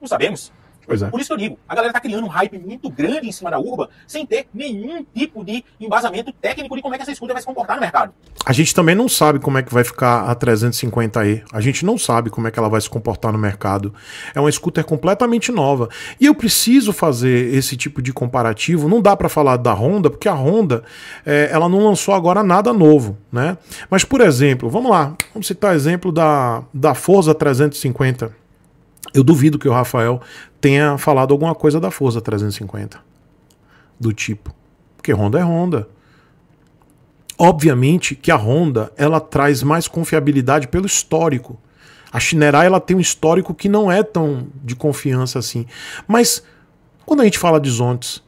Não sabemos. É. Por isso que eu digo, a galera tá criando um hype muito grande em cima da Urba, sem ter nenhum tipo de embasamento técnico de como é que essa scooter vai se comportar no mercado. A gente também não sabe como é que vai ficar a 350e. A gente não sabe como é que ela vai se comportar no mercado. É uma scooter completamente nova. E eu preciso fazer esse tipo de comparativo. Não dá para falar da Honda, porque a Honda é, ela não lançou agora nada novo, né? Mas, por exemplo, vamos lá, vamos citar o exemplo da, da Forza 350. Eu duvido que o Rafael tenha falado alguma coisa da Forza 350. Do tipo. Porque Honda é Honda. Obviamente que a Honda ela traz mais confiabilidade pelo histórico. A Shinerai ela tem um histórico que não é tão de confiança assim. Mas quando a gente fala de Zontes,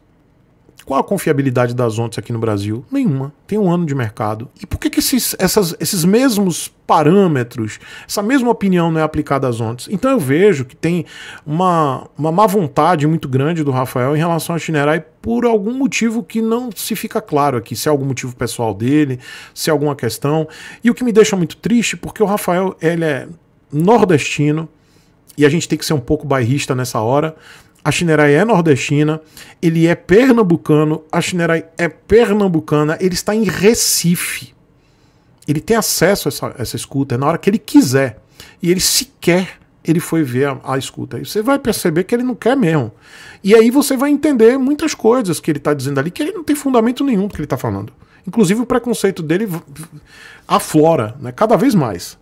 qual a confiabilidade das ontes aqui no Brasil? Nenhuma. Tem um ano de mercado. E por que, que esses, essas, esses mesmos parâmetros, essa mesma opinião não é aplicada às ontes? Então eu vejo que tem uma, uma má vontade muito grande do Rafael em relação a Chinerai por algum motivo que não se fica claro aqui, se é algum motivo pessoal dele, se é alguma questão. E o que me deixa muito triste, porque o Rafael ele é nordestino, e a gente tem que ser um pouco bairrista nessa hora a Shinerai é nordestina, ele é pernambucano, a Shinerai é pernambucana, ele está em Recife. Ele tem acesso a essa, essa scooter na hora que ele quiser. E ele sequer ele foi ver a, a escuta. E você vai perceber que ele não quer mesmo. E aí você vai entender muitas coisas que ele está dizendo ali, que ele não tem fundamento nenhum do que ele está falando. Inclusive o preconceito dele aflora, né? Cada vez mais.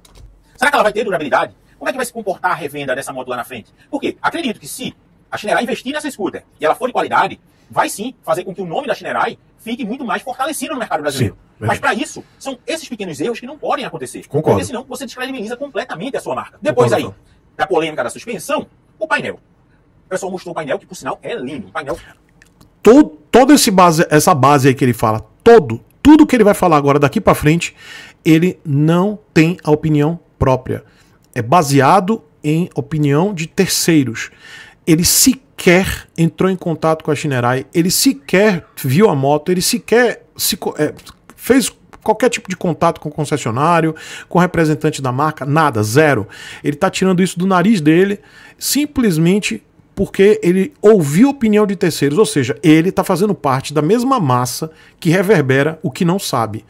Será que ela vai ter durabilidade? Como é que vai se comportar a revenda dessa moto lá na frente? Porque acredito que se a Chinerai investir nessa scooter e ela for de qualidade, vai sim fazer com que o nome da Chinerai fique muito mais fortalecido no mercado brasileiro. Sim, Mas para isso, são esses pequenos erros que não podem acontecer. Concordo. Porque senão você descredibiliza completamente a sua marca. Depois Concordo, aí, da polêmica da suspensão, o painel. O pessoal mostrou o painel, que por sinal é lindo. Um painel. Todo, todo esse base, essa base aí que ele fala, todo, tudo que ele vai falar agora daqui para frente, ele não tem a opinião própria. É baseado em opinião de terceiros ele sequer entrou em contato com a Shinerai, ele sequer viu a moto, ele sequer se, é, fez qualquer tipo de contato com o concessionário, com o representante da marca, nada, zero. Ele está tirando isso do nariz dele, simplesmente porque ele ouviu opinião de terceiros, ou seja, ele está fazendo parte da mesma massa que reverbera o que não sabe.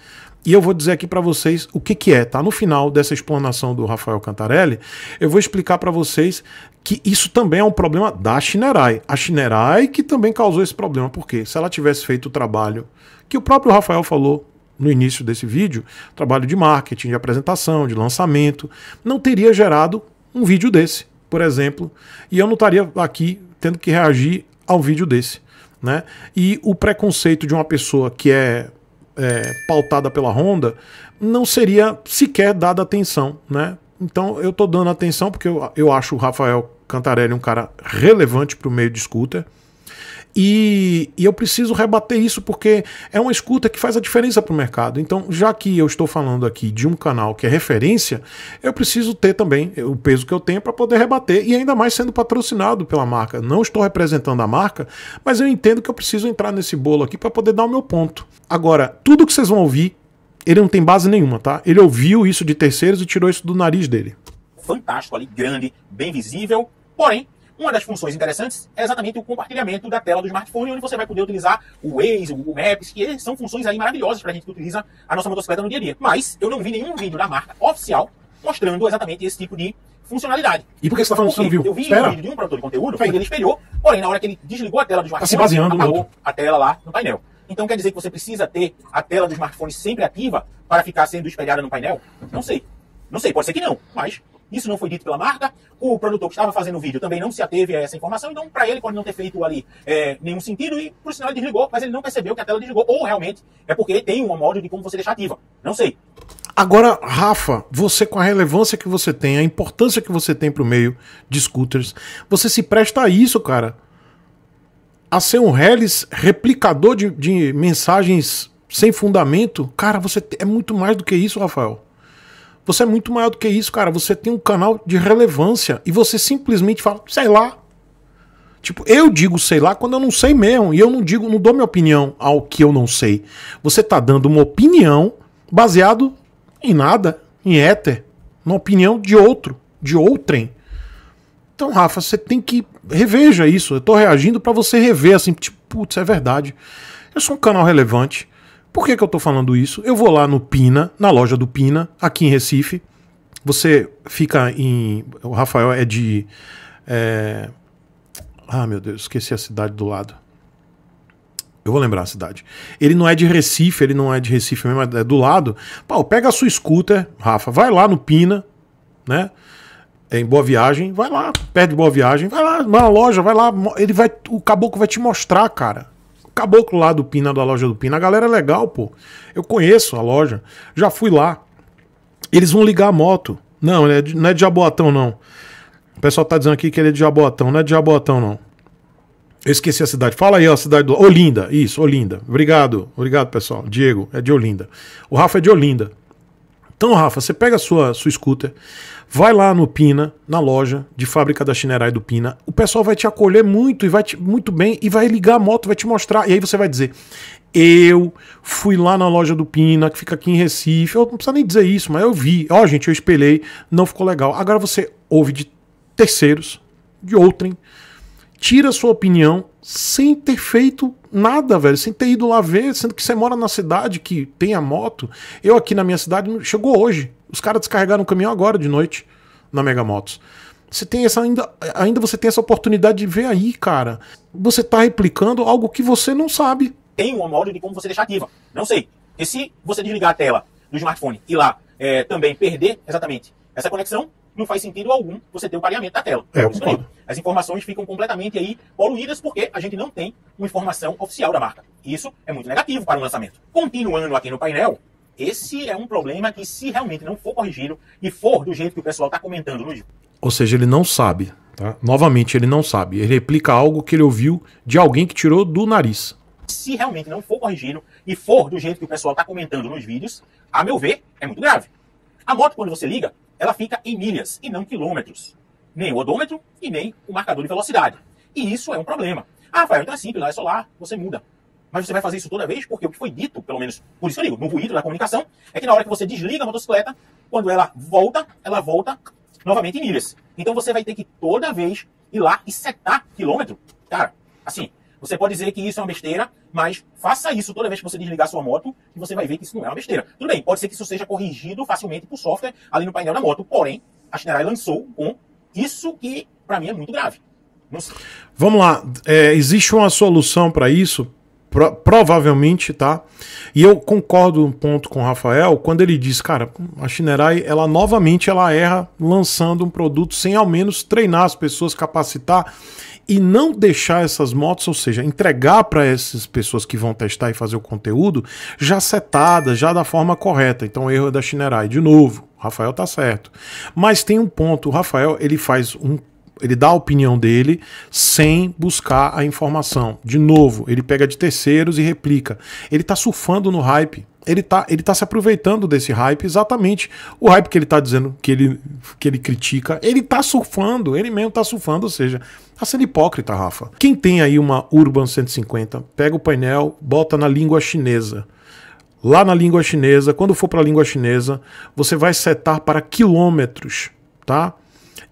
E eu vou dizer aqui para vocês o que, que é, tá? No final dessa explanação do Rafael Cantarelli, eu vou explicar para vocês que isso também é um problema da Shinerai. A Shinerai que também causou esse problema, porque se ela tivesse feito o trabalho que o próprio Rafael falou no início desse vídeo, trabalho de marketing, de apresentação, de lançamento, não teria gerado um vídeo desse, por exemplo, e eu não estaria aqui tendo que reagir ao vídeo desse, né? E o preconceito de uma pessoa que é é, pautada pela Honda, não seria sequer dada atenção, né? Então eu tô dando atenção porque eu, eu acho o Rafael Cantarelli um cara relevante para o meio de scooter. E, e, eu preciso rebater isso porque é uma escuta que faz a diferença para o mercado. Então, já que eu estou falando aqui de um canal que é referência, eu preciso ter também o peso que eu tenho para poder rebater e ainda mais sendo patrocinado pela marca. Não estou representando a marca, mas eu entendo que eu preciso entrar nesse bolo aqui para poder dar o meu ponto. Agora, tudo que vocês vão ouvir, ele não tem base nenhuma, tá? Ele ouviu isso de terceiros e tirou isso do nariz dele. Fantástico ali, grande, bem visível, porém uma das funções interessantes é exatamente o compartilhamento da tela do smartphone, onde você vai poder utilizar o Waze, o Google Maps, que são funções aí maravilhosas para a gente que utiliza a nossa motocicleta no dia a dia. Mas eu não vi nenhum vídeo da marca oficial mostrando exatamente esse tipo de funcionalidade. E por que você está falando que você não viu? Eu vi um vídeo de um produtor de conteúdo, Fé. ele espelhou, porém na hora que ele desligou a tela do smartphone, tá se baseando apagou a tela lá no painel. Então quer dizer que você precisa ter a tela do smartphone sempre ativa para ficar sendo espelhada no painel? Não sei. Não sei, pode ser que não, mas isso não foi dito pela marca. O produtor que estava fazendo o vídeo também não se ateve a essa informação. Então, para ele, pode não ter feito ali é, nenhum sentido. E, por sinal, ele desligou, mas ele não percebeu que a tela desligou. Ou realmente é porque tem um modo de como você deixar ativa. Não sei. Agora, Rafa, você com a relevância que você tem, a importância que você tem para o meio de scooters, você se presta a isso, cara. A ser um relis replicador de, de mensagens sem fundamento, cara, você é muito mais do que isso, Rafael. Você é muito maior do que isso, cara. Você tem um canal de relevância e você simplesmente fala, sei lá. Tipo, eu digo sei lá quando eu não sei mesmo. E eu não digo, não dou minha opinião ao que eu não sei. Você tá dando uma opinião baseado em nada, em éter, na opinião de outro, de outrem. Então, Rafa, você tem que reveja isso. Eu tô reagindo para você rever assim, tipo, putz, é verdade. Eu sou um canal relevante. Por que, que eu estou falando isso? Eu vou lá no Pina, na loja do Pina, aqui em Recife. Você fica em. O Rafael é de. É... Ah, meu Deus, esqueci a cidade do lado. Eu vou lembrar a cidade. Ele não é de Recife, ele não é de Recife mesmo, é do lado. Pau, pega a sua scooter, Rafa, vai lá no Pina, né? Em Boa Viagem, vai lá, perde Boa Viagem, vai lá na loja, vai lá. Ele vai, o caboclo vai te mostrar, cara caboclo lá do Pina, da loja do Pina. A galera é legal, pô. Eu conheço a loja. Já fui lá. Eles vão ligar a moto. Não, ele é de, não é de Jaboatão, não. O pessoal tá dizendo aqui que ele é de Jaboatão. Não é de Jaboatão, não. Eu esqueci a cidade. Fala aí, ó, a cidade do. Olinda, isso, Olinda. Obrigado, obrigado, pessoal. Diego, é de Olinda. O Rafa é de Olinda. Então, Rafa, você pega a sua, sua scooter, vai lá no Pina, na loja de fábrica da Chinerai do Pina. O pessoal vai te acolher muito e vai te, muito bem e vai ligar a moto, vai te mostrar. E aí você vai dizer: Eu fui lá na loja do Pina, que fica aqui em Recife. Eu não precisa nem dizer isso, mas eu vi. Ó, oh, gente, eu espelhei, não ficou legal. Agora você ouve de terceiros, de outrem, tira a sua opinião sem ter feito nada, velho, sem ter ido lá ver, sendo que você mora na cidade que tem a moto. Eu aqui na minha cidade chegou hoje. Os caras descarregaram o caminhão agora de noite na Mega Motos. Você tem essa ainda, ainda você tem essa oportunidade de ver aí, cara. Você tá replicando algo que você não sabe. Tem um modo de como você deixar ativa. Não sei. E se você desligar a tela do smartphone e lá é, também perder exatamente essa conexão, não faz sentido algum você ter o pareamento da tela. É, eu concordo. As informações ficam completamente aí poluídas porque a gente não tem uma informação oficial da marca. Isso é muito negativo para um lançamento. Continuando aqui no painel, esse é um problema que, se realmente não for corrigido e for do jeito que o pessoal está comentando, Luiz. Ou seja, ele não sabe. Tá? Novamente, ele não sabe. Ele replica algo que ele ouviu de alguém que tirou do nariz. Se realmente não for corrigido e for do jeito que o pessoal está comentando nos vídeos, a meu ver, é muito grave. A moto, quando você liga, ela fica em milhas e não quilômetros. Nem o odômetro e nem o marcador de velocidade. E isso é um problema. Ah, Rafael, então é simples, lá é solar, você muda. Mas você vai fazer isso toda vez porque o que foi dito, pelo menos por isso que eu digo, no ruído da comunicação, é que na hora que você desliga a motocicleta, quando ela volta, ela volta novamente em milhas. Então você vai ter que toda vez ir lá e setar quilômetro. Cara, assim, você pode dizer que isso é uma besteira, mas faça isso toda vez que você desligar sua moto, e você vai ver que isso não é uma besteira. Tudo bem, pode ser que isso seja corrigido facilmente por software ali no painel da moto, porém, a Schneider lançou com isso que, para mim, é muito grave. Vamos lá, é, existe uma solução para isso? Pro, provavelmente, tá? E eu concordo um ponto com o Rafael quando ele diz, cara, a Shinerai, ela novamente ela erra lançando um produto sem ao menos treinar as pessoas, capacitar e não deixar essas motos, ou seja, entregar para essas pessoas que vão testar e fazer o conteúdo já setada, já da forma correta. Então, erro é da Shinerai. De novo, o Rafael tá certo. Mas tem um ponto, o Rafael, ele faz um ele dá a opinião dele sem buscar a informação. De novo, ele pega de terceiros e replica. Ele tá surfando no hype. Ele tá, ele tá se aproveitando desse hype, exatamente o hype que ele tá dizendo que ele, que ele critica. Ele tá surfando, ele mesmo tá surfando, ou seja, Tá sendo hipócrita, Rafa. Quem tem aí uma Urban 150, pega o painel, bota na língua chinesa. Lá na língua chinesa, quando for para a língua chinesa, você vai setar para quilômetros, tá?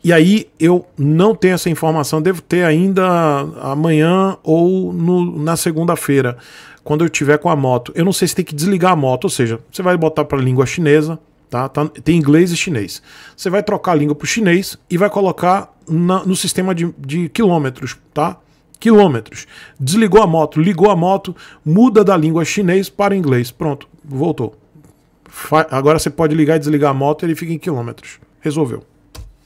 E aí eu não tenho essa informação, devo ter ainda amanhã ou no, na segunda-feira, quando eu tiver com a moto. Eu não sei se tem que desligar a moto, ou seja, você vai botar para a língua chinesa, Tá? tá? tem inglês e chinês. Você vai trocar a língua para o chinês e vai colocar na, no sistema de, de quilômetros, tá? Quilômetros. Desligou a moto, ligou a moto, muda da língua chinês para inglês. Pronto, voltou. Fa Agora você pode ligar e desligar a moto e ele fica em quilômetros. Resolveu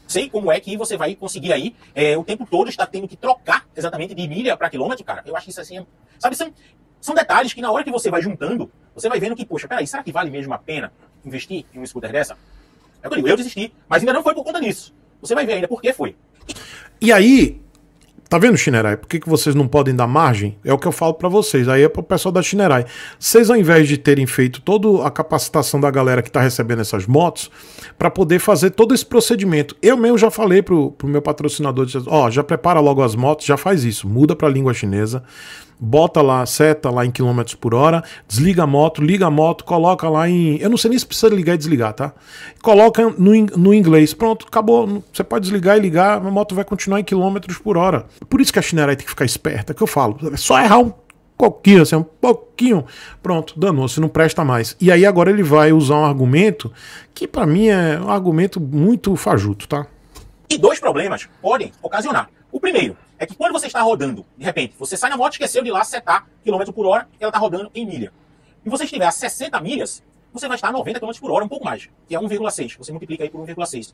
sei como é que você vai conseguir aí é, o tempo todo estar tendo que trocar exatamente de milha para quilômetro, cara. Eu acho que isso assim, é, sabe, são, são detalhes que na hora que você vai juntando, você vai vendo que, poxa, peraí, será que vale mesmo a pena investir em um scooter dessa? É o que eu digo, eu desisti, mas ainda não foi por conta disso. Você vai ver ainda por que foi. E aí, Tá vendo, Shinerai? Por que, que vocês não podem dar margem? É o que eu falo para vocês. Aí é pro pessoal da Shinerai. Vocês, ao invés de terem feito toda a capacitação da galera que tá recebendo essas motos, para poder fazer todo esse procedimento. Eu mesmo já falei pro, pro meu patrocinador: assim, ó, oh, já prepara logo as motos, já faz isso. Muda pra língua chinesa, bota lá, seta lá em quilômetros por hora, desliga a moto, liga a moto, coloca lá em. Eu não sei nem se precisa ligar e desligar, tá? Coloca no, no inglês. Pronto, acabou. Você pode desligar e ligar, a moto vai continuar em quilômetros por hora. Por isso que a Shinerai tem que ficar esperta, que eu falo. É só errar um pouquinho, assim, um pouquinho. Pronto, danou-se, não presta mais. E aí agora ele vai usar um argumento que para mim é um argumento muito fajuto, tá? E dois problemas podem ocasionar. O primeiro, é que quando você está rodando, de repente, você sai na moto, esqueceu de lá setar quilômetro por hora, ela está rodando em milha. E você estiver a 60 milhas, você vai estar a 90 km por hora, um pouco mais, que é 1,6. Você multiplica aí por 1,6.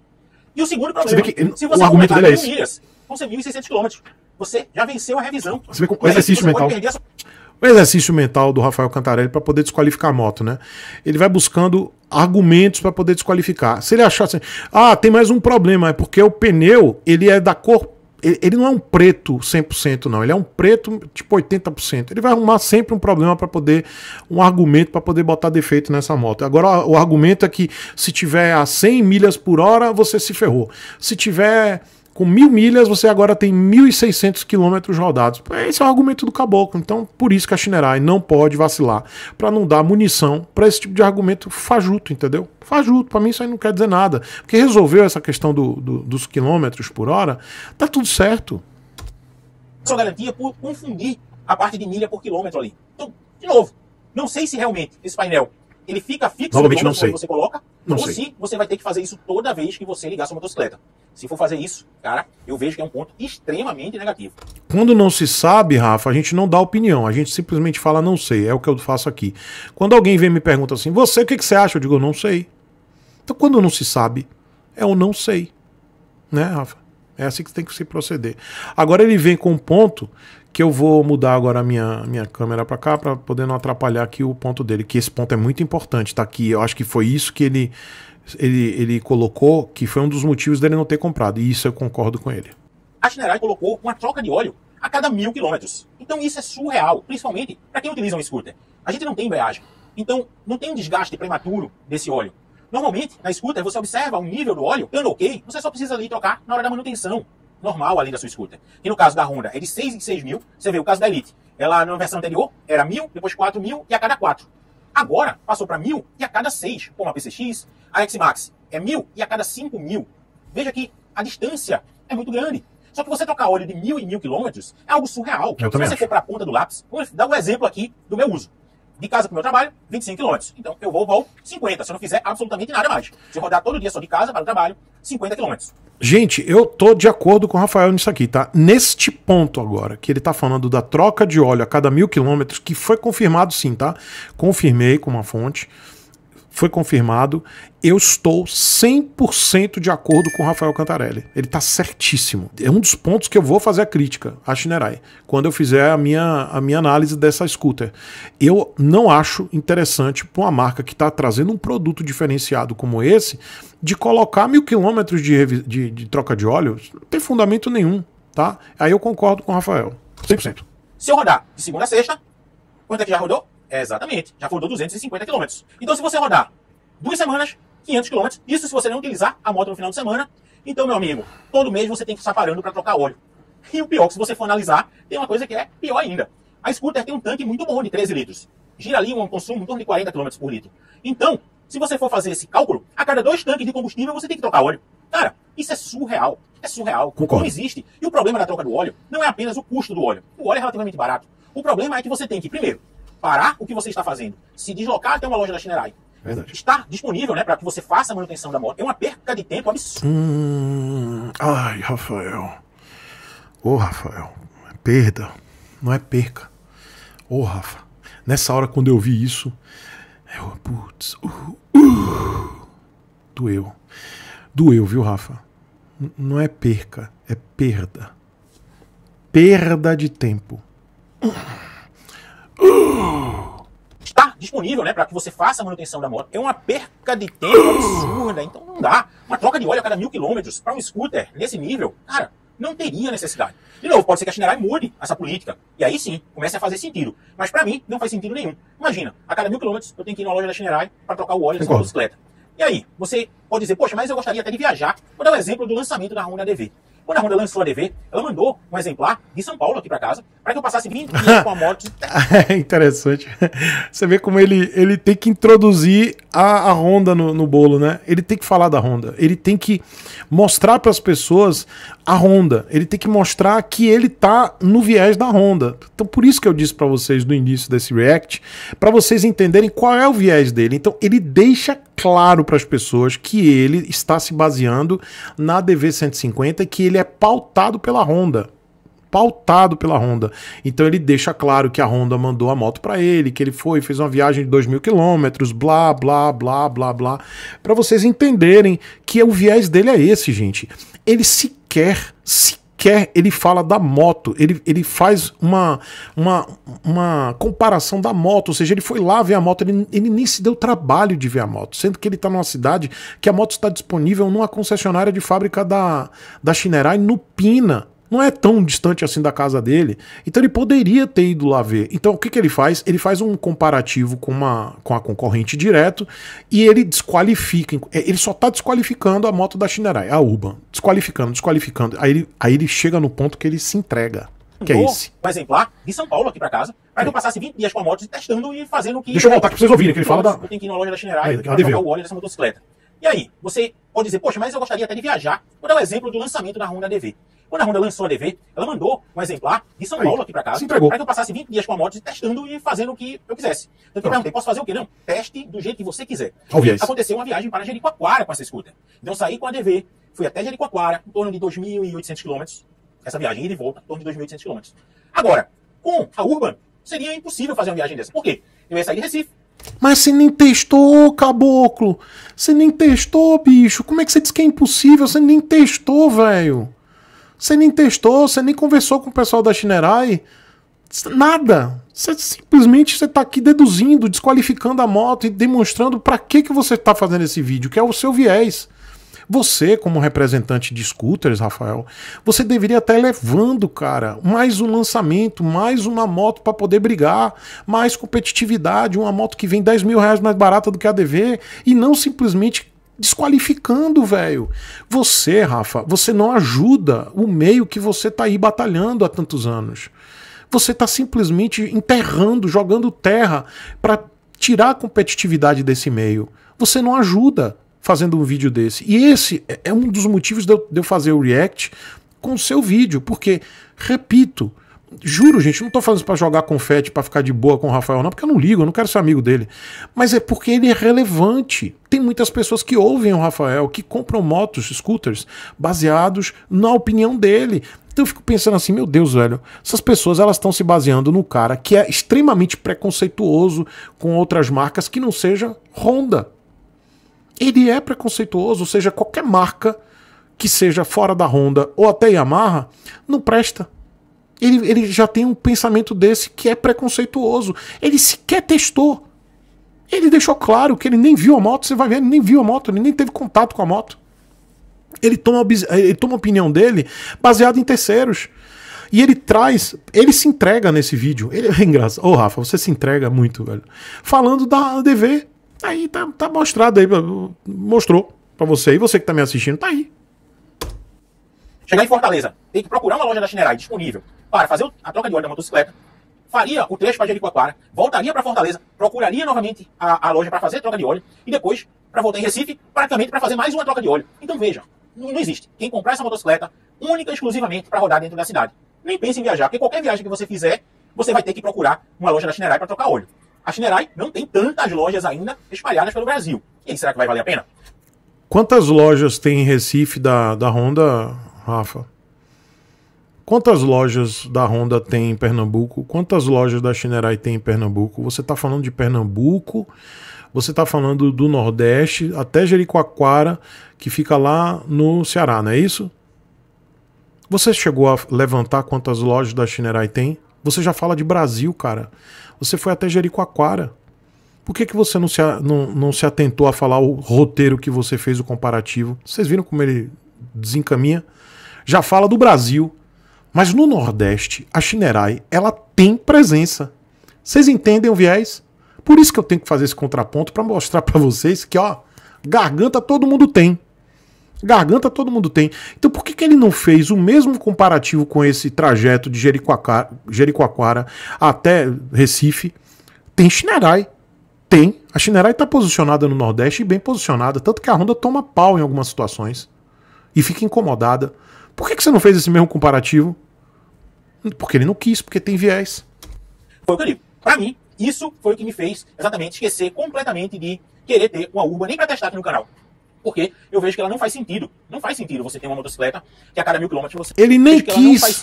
E o segundo problema, eh, você que, se você o argumento é milhas, vão ser 1.600 km. Você já venceu a revisão. Você vê como, o exercício mental o exercício mental do Rafael Cantarelli para poder desqualificar a moto, né? Ele vai buscando argumentos para poder desqualificar. Se ele achar assim, ah, tem mais um problema, é porque o pneu ele é da cor ele não é um preto 100%, não. Ele é um preto tipo 80%. Ele vai arrumar sempre um problema para poder, um argumento para poder botar defeito nessa moto. Agora, o argumento é que se tiver a 100 milhas por hora, você se ferrou. Se tiver com mil milhas, você agora tem 1.600 quilômetros rodados. Esse é o argumento do caboclo. Então, por isso que a Shinerai não pode vacilar para não dar munição para esse tipo de argumento fajuto, entendeu? Fajuto. Para mim, isso aí não quer dizer nada. Porque resolveu essa questão do, do, dos quilômetros por hora, tá tudo certo. Só garantia por confundir a parte de milha por quilômetro ali. Então, de novo, não sei se realmente esse painel ele fica fixo no não sei. você coloca, não ou sei. se você vai ter que fazer isso toda vez que você ligar sua motocicleta. Se for fazer isso, cara, eu vejo que é um ponto extremamente negativo. Quando não se sabe, Rafa, a gente não dá opinião, a gente simplesmente fala não sei, é o que eu faço aqui. Quando alguém vem me pergunta assim, você, o que, que você acha? Eu digo, não sei. Então quando não se sabe, é o não sei. Né, Rafa? É assim que tem que se proceder. Agora ele vem com um ponto que eu vou mudar agora a minha, minha câmera para cá para poder não atrapalhar aqui o ponto dele, que esse ponto é muito importante, tá aqui. Eu acho que foi isso que ele ele, ele colocou que foi um dos motivos dele não ter comprado, e isso eu concordo com ele. A General colocou uma troca de óleo a cada mil quilômetros. Então isso é surreal, principalmente para quem utiliza um scooter. A gente não tem embreagem, então não tem um desgaste prematuro desse óleo. Normalmente, na scooter, você observa o nível do óleo, dando ok, você só precisa ali trocar na hora da manutenção normal ali da sua scooter. E no caso da Honda é de 6 em 6 mil, você vê o caso da Elite. Ela na versão anterior era mil, depois 4 mil e a cada 4. Agora passou para mil e a cada 6, como a PCX, a Xmax é mil e a cada cinco mil. Veja que a distância é muito grande. Só que você trocar óleo de mil e mil quilômetros é algo surreal. Eu Se você acho. for para a ponta do lápis, vou dar um exemplo aqui do meu uso. De casa para o meu trabalho, 25 quilômetros. Então eu vou, vou 50, se eu não fizer absolutamente nada mais. Se eu rodar todo dia só de casa para o trabalho, 50 quilômetros. Gente, eu tô de acordo com o Rafael nisso aqui, tá? Neste ponto agora, que ele tá falando da troca de óleo a cada mil quilômetros, que foi confirmado sim, tá? Confirmei com uma fonte foi confirmado. Eu estou 100% de acordo com o Rafael Cantarelli. Ele está certíssimo. É um dos pontos que eu vou fazer a crítica a Shinerai quando eu fizer a minha, a minha análise dessa scooter. Eu não acho interessante para uma marca que está trazendo um produto diferenciado como esse de colocar mil quilômetros de, de, de troca de óleo. Não tem fundamento nenhum. tá? Aí eu concordo com o Rafael. 100%. Se eu rodar de segunda a sexta, quanto é que já rodou? Exatamente. Já rodou 250 km. Então, se você rodar duas semanas, 500 km, isso se você não utilizar a moto no final de semana, então, meu amigo, todo mês você tem que estar parando para trocar óleo. E o pior, se você for analisar, tem uma coisa que é pior ainda. A scooter tem um tanque muito bom de 13 litros. Gira ali um consumo em torno de 40 km por litro. Então, se você for fazer esse cálculo, a cada dois tanques de combustível você tem que trocar óleo. Cara, isso é surreal. É surreal. Concordo. Não existe. E o problema da troca do óleo não é apenas o custo do óleo. O óleo é relativamente barato. O problema é que você tem que, primeiro, parar o que você está fazendo, se deslocar até uma loja da Shinerai, Verdade. Está disponível, né, para que você faça a manutenção da moto. É uma perca de tempo absurda. Hum, ai, Rafael. Ô, oh, Rafael. É perda. Não é perca. Ô, oh, Rafa. Nessa hora, quando eu vi isso, eu, putz, uh, uh, doeu. Doeu, viu, Rafa? N não é perca, é perda. Perda de tempo. Uh. Está disponível, né, para que você faça a manutenção da moto. É uma perca de tempo absurda, então não dá. Uma troca de óleo a cada mil quilômetros para um scooter nesse nível, cara, não teria necessidade. De novo, pode ser que a Chinerai mude essa política. E aí sim, começa a fazer sentido. Mas para mim, não faz sentido nenhum. Imagina, a cada mil quilômetros eu tenho que ir na loja da Chinerai para trocar o óleo da bicicleta. E aí, você pode dizer, poxa, mas eu gostaria até de viajar. Vou dar o um exemplo do lançamento da Honda DV. Quando a Honda lançou a DV, ela mandou um exemplar de São Paulo aqui para casa, para que eu passasse 20 dias com a moto. é interessante. Você vê como ele, ele tem que introduzir a, a Honda no, no bolo, né? Ele tem que falar da Honda. Ele tem que mostrar para as pessoas a Honda. Ele tem que mostrar que ele tá no viés da Honda. Então por isso que eu disse para vocês no início desse react, para vocês entenderem qual é o viés dele. Então ele deixa claro para as pessoas que ele está se baseando na DV150 e que ele é pautado pela Honda pautado pela Honda. Então ele deixa claro que a Honda mandou a moto para ele, que ele foi, fez uma viagem de 2 mil quilômetros, blá, blá, blá, blá, blá. Para vocês entenderem que o viés dele é esse, gente. Ele se sequer, sequer ele fala da moto. Ele, ele faz uma, uma, uma comparação da moto, ou seja, ele foi lá ver a moto, ele, ele nem se deu trabalho de ver a moto, sendo que ele está numa cidade que a moto está disponível numa concessionária de fábrica da, da Shinerai no Pina não é tão distante assim da casa dele. Então ele poderia ter ido lá ver. Então o que, que ele faz? Ele faz um comparativo com, uma, com a concorrente direto e ele desqualifica. É, ele só está desqualificando a moto da Shinerai, a Urban. Desqualificando, desqualificando. Aí ele, aí ele chega no ponto que ele se entrega. Que é esse? Um exemplar de São Paulo aqui para casa, para que eu passasse 20 dias com a moto testando e fazendo o que. Deixa eu voltar que vocês ouvirem, que ele fala da. Tem que ir na loja da Shinerai para jogar o óleo dessa motocicleta. E aí, você pode dizer, poxa, mas eu gostaria até de viajar. Vou dar o exemplo do lançamento da Honda DV. Quando a Honda lançou a DV, ela mandou um exemplar de São Paulo aqui para casa, para que eu passasse 20 dias com a moto testando e fazendo o que eu quisesse. Então eu perguntei, posso fazer o que? Não, teste do jeito que você quiser. Obviamente. Aconteceu uma viagem para Jericoacoara com essa escuta. Então eu saí com a DV, fui até Jericoacoara, em torno de 2.800 km. Essa viagem ida e volta, em torno de 2.800 km. Agora, com a Urban, seria impossível fazer uma viagem dessa. Por quê? Eu ia sair de Recife, mas você nem testou, caboclo. Você nem testou, bicho. Como é que você diz que é impossível? Você nem testou, velho. Você nem testou, você nem conversou com o pessoal da Shinerai. Nada. Você simplesmente você tá aqui deduzindo, desqualificando a moto e demonstrando para que que você está fazendo esse vídeo, que é o seu viés. Você, como representante de scooters, Rafael, você deveria estar tá levando, cara, mais um lançamento, mais uma moto para poder brigar, mais competitividade, uma moto que vem 10 mil reais mais barata do que a DV, e não simplesmente desqualificando, velho. Você, Rafa, você não ajuda o meio que você tá aí batalhando há tantos anos. Você tá simplesmente enterrando, jogando terra para tirar a competitividade desse meio. Você não ajuda fazendo um vídeo desse. E esse é, é um dos motivos de eu, de eu fazer o react com o seu vídeo, porque, repito, Juro, gente, não tô falando isso jogar confete, para ficar de boa com o Rafael, não, porque eu não ligo, eu não quero ser amigo dele. Mas é porque ele é relevante. Tem muitas pessoas que ouvem o Rafael, que compram motos, scooters, baseados na opinião dele. Então eu fico pensando assim, meu Deus, velho, essas pessoas elas estão se baseando no cara que é extremamente preconceituoso com outras marcas que não seja Honda. Ele é preconceituoso, ou seja, qualquer marca que seja fora da Honda ou até Yamaha, não presta ele, ele já tem um pensamento desse que é preconceituoso. Ele sequer testou. Ele deixou claro que ele nem viu a moto, você vai ver, ele nem viu a moto, ele nem teve contato com a moto. Ele toma, ele toma a opinião dele baseado em terceiros. E ele traz, ele se entrega nesse vídeo. Ele é engraçado. Ô, oh, Rafa, você se entrega muito, velho. Falando da ADV. Aí tá, tá mostrado aí, mostrou para você. E você que tá me assistindo, tá aí chegar em Fortaleza, tem que procurar uma loja da Chinerai disponível para fazer a troca de óleo da motocicleta, faria o trecho para Jericoacoara, voltaria para Fortaleza, procuraria novamente a, a loja para fazer troca de óleo e depois para voltar em Recife, praticamente para fazer mais uma troca de óleo. Então veja, não, não existe. Quem comprar essa motocicleta única e exclusivamente para rodar dentro da cidade. Nem pense em viajar, porque qualquer viagem que você fizer, você vai ter que procurar uma loja da Chinerai para trocar óleo. A Chinerai não tem tantas lojas ainda espalhadas pelo Brasil. E aí, será que vai valer a pena? Quantas lojas tem em Recife da, da Honda, Rafa? Quantas lojas da Honda tem em Pernambuco? Quantas lojas da Shinerai tem em Pernambuco? Você está falando de Pernambuco, você está falando do Nordeste, até Jericoacoara, que fica lá no Ceará, não é isso? Você chegou a levantar quantas lojas da Shinerai tem? Você já fala de Brasil, cara. Você foi até Jericoacoara. Por que, que você não se, não, não se atentou a falar o roteiro que você fez, o comparativo? Vocês viram como ele desencaminha? já fala do Brasil. Mas no Nordeste, a Xinerai, ela tem presença. Vocês entendem o viés? Por isso que eu tenho que fazer esse contraponto para mostrar para vocês que, ó, garganta todo mundo tem. Garganta todo mundo tem. Então por que, que ele não fez o mesmo comparativo com esse trajeto de Jericoacoara, Jericoacoara até Recife? Tem Xinerai. Tem. A Xinerai está posicionada no Nordeste e bem posicionada, tanto que a Honda toma pau em algumas situações e fica incomodada. Por que, que você não fez esse mesmo comparativo? Porque ele não quis, porque tem viés. Foi o que eu digo. Para mim, isso foi o que me fez exatamente esquecer completamente de querer ter uma Urba nem para testar aqui no canal. Porque eu vejo que ela não faz sentido. Não faz sentido você ter uma motocicleta que a cada mil quilômetros você. Ele nem quis. não faz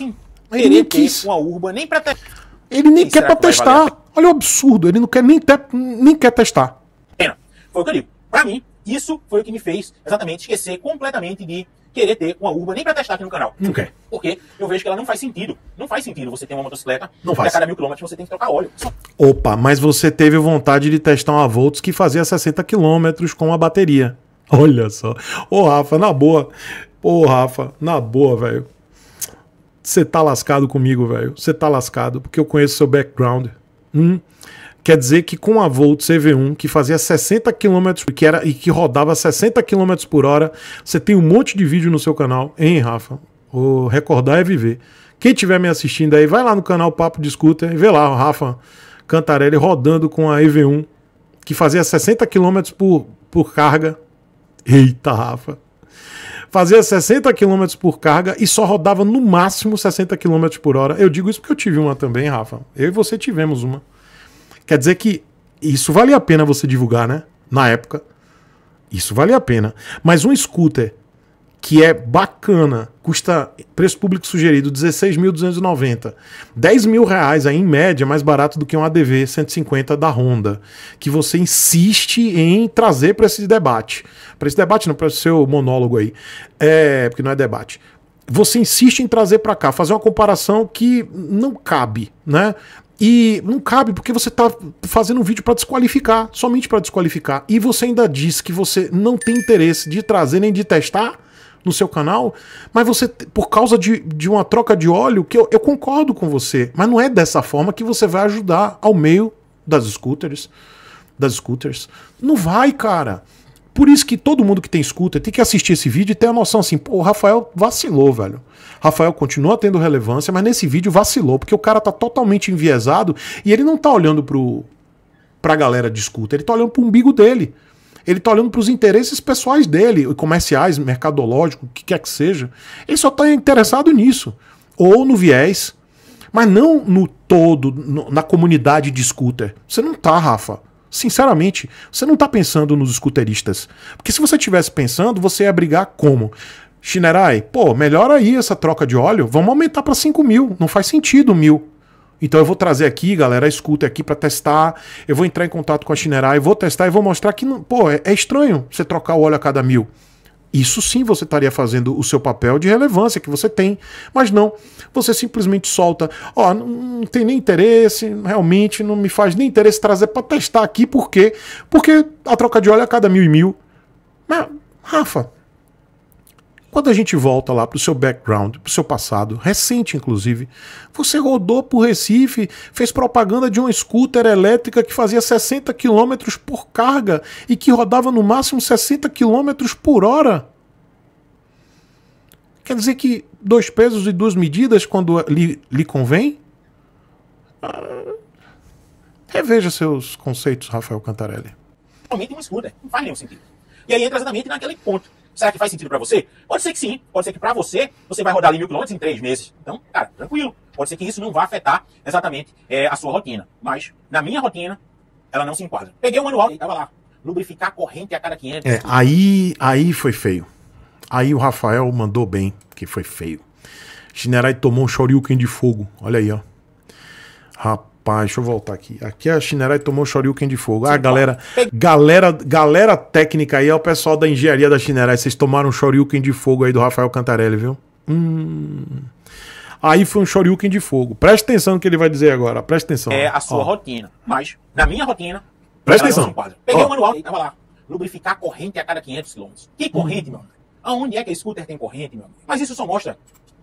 ele nem quis. uma Urba nem para testar. Ele nem e quer é para é que testar. Olha o absurdo. Ele não quer nem, te... nem quer testar. Pena. Foi o que eu digo. Para mim, isso foi o que me fez exatamente esquecer completamente de querer ter uma Urba nem para testar aqui no canal. Não quer. Porque eu vejo que ela não faz sentido. Não faz sentido você ter uma motocicleta não faz. a cada mil quilômetros você tem que trocar óleo. Só. Opa, mas você teve vontade de testar uma Volts que fazia 60 quilômetros com a bateria. Olha só. Ô, Rafa, na boa. Ô, Rafa, na boa, velho. Você tá lascado comigo, velho. Você tá lascado, porque eu conheço seu background. Hum. Quer dizer que com a Volt CV1, que fazia 60 km que era, e que rodava 60 km por hora, você tem um monte de vídeo no seu canal, hein, Rafa? O recordar é viver. Quem estiver me assistindo aí, vai lá no canal Papo de Scooter e vê lá o Rafa Cantarelli rodando com a EV1, que fazia 60 km por, por carga. Eita, Rafa! Fazia 60 km por carga e só rodava no máximo 60 km por hora. Eu digo isso porque eu tive uma também, Rafa. Eu e você tivemos uma. Quer dizer que isso valia a pena você divulgar, né? Na época. Isso valia a pena. Mas um scooter que é bacana, custa preço público sugerido 16.290, 10 mil reais aí em média é mais barato do que um ADV 150 da Honda, que você insiste em trazer para esse debate, para esse debate não para o seu monólogo aí, é porque não é debate. Você insiste em trazer para cá, fazer uma comparação que não cabe, né? E não cabe porque você está fazendo um vídeo para desqualificar, somente para desqualificar. E você ainda diz que você não tem interesse de trazer nem de testar no seu canal, mas você, por causa de, de uma troca de óleo, que eu, eu concordo com você, mas não é dessa forma que você vai ajudar ao meio das scooters. Das scooters. Não vai, cara. Por isso que todo mundo que tem escuta tem que assistir esse vídeo e ter a noção assim, o Rafael vacilou, velho. Rafael continua tendo relevância, mas nesse vídeo vacilou, porque o cara tá totalmente enviesado e ele não tá olhando pro, pra galera de escuta, ele tá olhando pro umbigo dele. Ele tá olhando para os interesses pessoais dele, comerciais, mercadológico, o que quer que seja. Ele só tá interessado nisso. Ou no viés, mas não no todo, no, na comunidade de scooter. Você não tá, Rafa. Sinceramente, você não está pensando nos escuteristas. Porque se você estivesse pensando, você ia brigar como? Shinerai, pô, melhor aí essa troca de óleo, vamos aumentar para 5 mil, não faz sentido mil. Então eu vou trazer aqui, galera, a escuta aqui para testar, eu vou entrar em contato com a Shinerai, vou testar e vou mostrar que, não, pô, é, é estranho você trocar o óleo a cada mil. Isso sim você estaria fazendo o seu papel de relevância que você tem, mas não, você simplesmente solta, ó, oh, não tem nem interesse, realmente não me faz nem interesse trazer para testar aqui, por quê? Porque a troca de óleo é a cada mil e mil. Mas, Rafa, quando a gente volta lá para o seu background, para o seu passado, recente inclusive, você rodou por Recife, fez propaganda de uma scooter elétrica que fazia 60 km por carga e que rodava no máximo 60 km por hora. Quer dizer que dois pesos e duas medidas quando lhe, lhe convém? Ah, reveja seus conceitos, Rafael Cantarelli. Realmente uma scooter não faz nenhum sentido. E aí entra exatamente naquele ponto Será que faz sentido para você? Pode ser que sim. Pode ser que para você, você vai rodar ali mil quilômetros em três meses. Então, cara, tranquilo. Pode ser que isso não vá afetar exatamente é, a sua rotina. Mas, na minha rotina, ela não se enquadra. Peguei o manual e tava lá. Lubrificar a corrente a cada 500. É, aí, aí foi feio. Aí o Rafael mandou bem, que foi feio. General tomou um shoryuken de fogo. Olha aí, ó. Rapaz Rapaz, deixa eu voltar aqui. Aqui a Shinerai tomou shoryuken de fogo. Ah, galera, galera, galera técnica aí, é o pessoal da engenharia da Shinerai. Vocês tomaram shoryuken de fogo aí do Rafael Cantarelli, viu? Hum. Aí foi um shoryuken de fogo. Presta atenção no que ele vai dizer agora. Presta atenção. É a sua ó. rotina. Mas, na minha rotina... Presta atenção. Peguei o manual e tava lá. Lubrificar corrente a cada 500 km. Que hum. corrente, meu amigo? Aonde é que a scooter tem corrente, meu amigo? Mas isso só mostra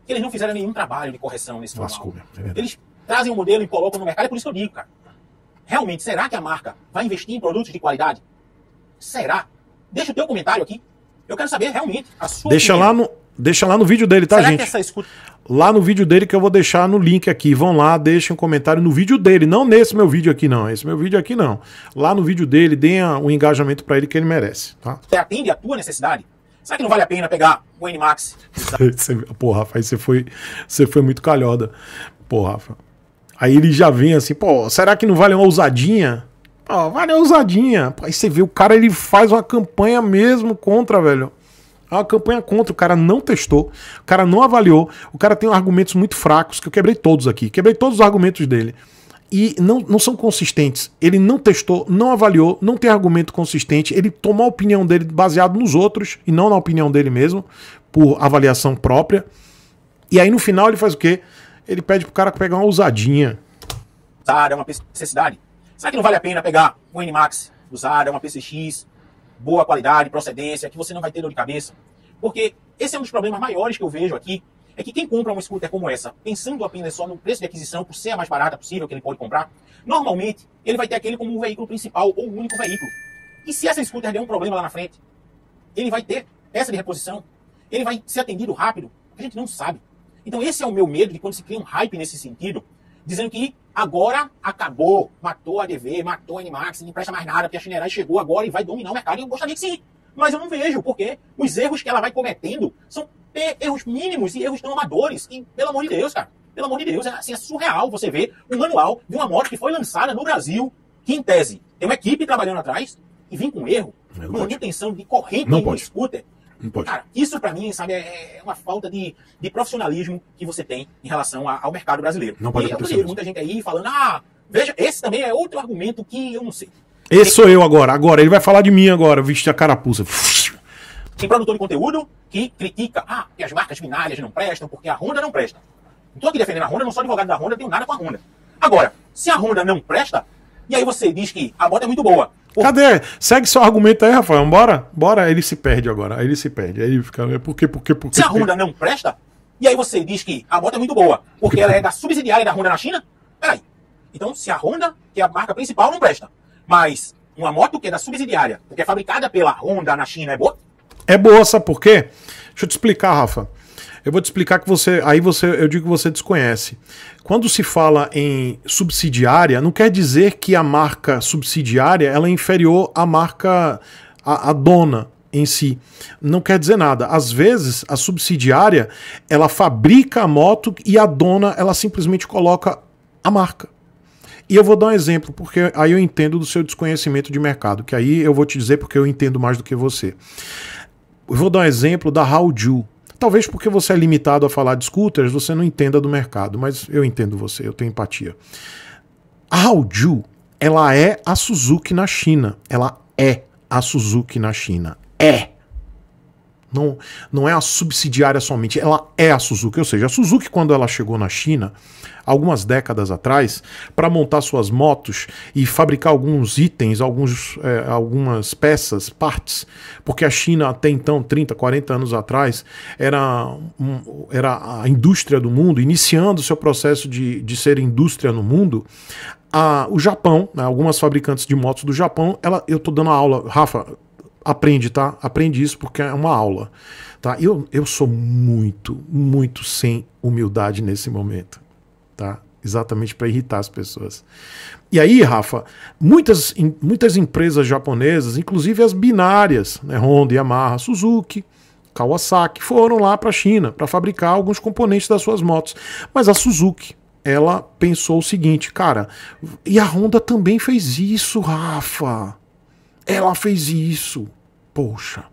que eles não fizeram nenhum trabalho de correção nesse manual. É eles trazem um modelo e colocam no mercado. É por isso que eu digo, cara. Realmente, será que a marca vai investir em produtos de qualidade? Será? Deixa o teu comentário aqui. Eu quero saber realmente a sua Deixa opinião. lá no Deixa lá no vídeo dele, tá, será gente? Escuta... Lá no vídeo dele que eu vou deixar no link aqui. Vão lá, deixem um comentário no vídeo dele. Não nesse meu vídeo aqui, não. Esse meu vídeo aqui, não. Lá no vídeo dele, deem um engajamento para ele que ele merece, tá? Você atende a tua necessidade? Será que não vale a pena pegar o N-Max? Porra, Rafa, aí você foi, você foi muito calhoda. Porra, Rafa. Aí ele já vem assim, pô, será que não vale uma ousadinha? Ó, vale uma ousadinha. aí você vê, o cara ele faz uma campanha mesmo contra, velho. É uma campanha contra, o cara não testou, o cara não avaliou, o cara tem argumentos muito fracos, que eu quebrei todos aqui, quebrei todos os argumentos dele. E não, não são consistentes. Ele não testou, não avaliou, não tem argumento consistente. Ele tomou a opinião dele baseado nos outros e não na opinião dele mesmo, por avaliação própria. E aí no final ele faz o quê? ele pede pro cara pegar uma ousadinha. Usar é uma necessidade. Será que não vale a pena pegar um N-Max usada, é uma PCX, boa qualidade, procedência, que você não vai ter dor de cabeça? Porque esse é um dos problemas maiores que eu vejo aqui, é que quem compra uma scooter como essa, pensando apenas só no preço de aquisição, por ser a mais barata possível que ele pode comprar, normalmente ele vai ter aquele como um veículo principal ou um único veículo. E se essa scooter der um problema lá na frente, ele vai ter peça de reposição, ele vai ser atendido rápido, a gente não sabe. Então esse é o meu medo de quando se cria um hype nesse sentido, dizendo que agora acabou, matou a DV, matou a Animax, não presta mais nada, porque a Chinerai chegou agora e vai dominar o mercado. E eu gostaria que sim, mas eu não vejo, porque os erros que ela vai cometendo são erros mínimos e erros tão amadores. E pelo amor de Deus, cara, pelo amor de Deus, é, assim, é surreal você ver um manual de uma moto que foi lançada no Brasil, que em tese tem é uma equipe trabalhando atrás e vem com erro, é manutenção de corrente no scooter não pode. Cara, isso para mim, sabe, é, é uma falta de, de profissionalismo que você tem em relação a, ao mercado brasileiro. Não pode e acontecer. Eu muita gente aí falando, ah, veja, esse também é outro argumento que eu não sei. Esse sou eu agora, agora. Ele vai falar de mim agora, vestir a carapuça. Tem produtor de conteúdo que critica, ah, que as marcas binárias não prestam, porque a Honda não presta. Não estou aqui defendendo a Honda, não sou advogado da Honda, tenho nada com a Honda. Agora, se a Honda não presta, e aí você diz que a moto é muito boa, Porra. Cadê? Segue seu argumento aí, Rafael. Bora? Bora. ele se perde agora. Aí ele se perde. Aí ele fica. É, por quê? Por quê? Por quê? Se a Honda não presta, e aí você diz que a moto é muito boa, porque ela é da subsidiária da Honda na China? Peraí. Então, se a Honda, que é a marca principal, não presta, mas uma moto que é da subsidiária, que é fabricada pela Honda na China, é boa? É boa, sabe por quê? Deixa eu te explicar, Rafa. Eu vou te explicar que você. Aí você, eu digo que você desconhece. Quando se fala em subsidiária, não quer dizer que a marca subsidiária ela é inferior à marca. à, à dona em si. Não quer dizer nada. Às vezes, a subsidiária ela fabrica a moto e a dona ela simplesmente coloca a marca. E eu vou dar um exemplo, porque aí eu entendo do seu desconhecimento de mercado, que aí eu vou te dizer porque eu entendo mais do que você. Eu vou dar um exemplo da Haoju. Talvez porque você é limitado a falar de scooters, você não entenda do mercado, mas eu entendo você, eu tenho empatia. A Haoju, ela é a Suzuki na China. Ela é a Suzuki na China. É! Não, não é a subsidiária somente, ela é a Suzuki. Ou seja, a Suzuki, quando ela chegou na China, algumas décadas atrás, para montar suas motos e fabricar alguns itens, alguns, é, algumas peças, partes, porque a China até então, 30, 40 anos atrás, era, um, era a indústria do mundo, iniciando seu processo de, de ser indústria no mundo, a, o Japão, né, algumas fabricantes de motos do Japão, ela, eu estou dando a aula, Rafa, Aprende, tá? Aprende isso porque é uma aula. Tá? Eu, eu sou muito, muito sem humildade nesse momento. Tá? Exatamente para irritar as pessoas. E aí, Rafa, muitas, muitas empresas japonesas, inclusive as binárias, né, Honda, Yamaha, Suzuki, Kawasaki, foram lá para a China para fabricar alguns componentes das suas motos. Mas a Suzuki, ela pensou o seguinte, cara, e a Honda também fez isso, Rafa. Ela fez isso. Poxa.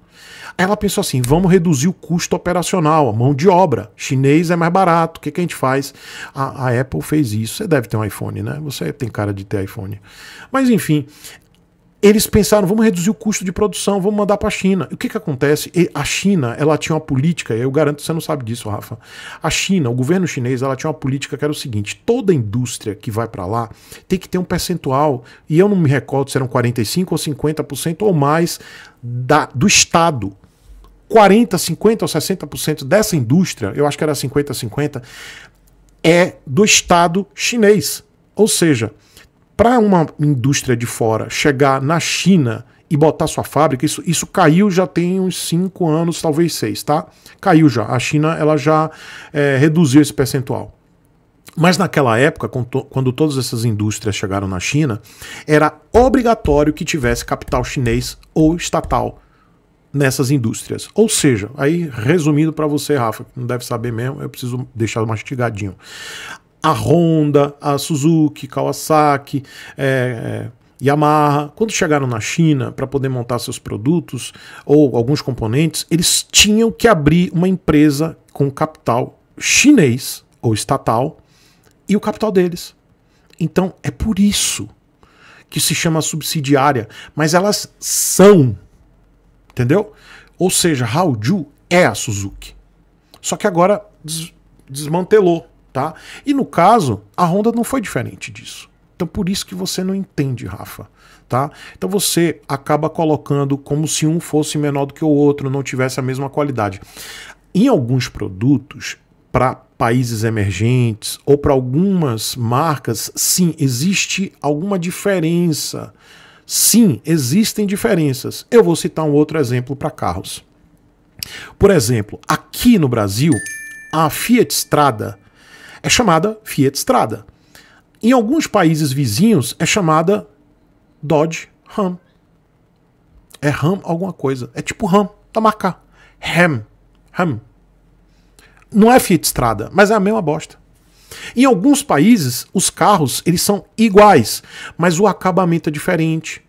ela pensou assim: vamos reduzir o custo operacional, a mão de obra. Chinês é mais barato, o que, que a gente faz? A, a, Apple fez isso. Você deve ter um iPhone, né? Você tem cara de ter iPhone. Mas enfim, eles pensaram, vamos reduzir o custo de produção, vamos mandar para a China. E o que, que acontece? A China, ela tinha uma política, eu garanto que você não sabe disso, Rafa. A China, o governo chinês, ela tinha uma política que era o seguinte, toda indústria que vai para lá tem que ter um percentual, e eu não me recordo se eram 45 ou 50% ou mais da, do Estado. 40, 50 ou 60% dessa indústria, eu acho que era 50, 50, é do Estado chinês. Ou seja, para uma indústria de fora chegar na China e botar sua fábrica, isso, isso caiu já tem uns 5 anos, talvez 6, tá? Caiu já. A China ela já é, reduziu esse percentual. Mas naquela época, quando todas essas indústrias chegaram na China, era obrigatório que tivesse capital chinês ou estatal nessas indústrias. Ou seja, aí resumindo para você, Rafa, que não deve saber mesmo, eu preciso deixar mastigadinho a Honda, a Suzuki, Kawasaki, é, é Yamaha, quando chegaram na China para poder montar seus produtos ou alguns componentes, eles tinham que abrir uma empresa com capital chinês ou estatal e o capital deles. Então é por isso que se chama subsidiária, mas elas são, entendeu? Ou seja, Haoju é a Suzuki. Só que agora des desmantelou Tá? E no caso, a Honda não foi diferente disso. Então por isso que você não entende, Rafa. Tá? Então você acaba colocando como se um fosse menor do que o outro, não tivesse a mesma qualidade. Em alguns produtos, para países emergentes ou para algumas marcas, sim, existe alguma diferença. Sim, existem diferenças. Eu vou citar um outro exemplo para carros. Por exemplo, aqui no Brasil, a Fiat Strada é chamada Fiat Strada. Em alguns países vizinhos é chamada Dodge Ram. É Ram alguma coisa. É tipo Ram, tá marcado. Ram. Ram. Não é Fiat Strada, mas é a mesma bosta. Em alguns países, os carros eles são iguais, mas o acabamento é diferente.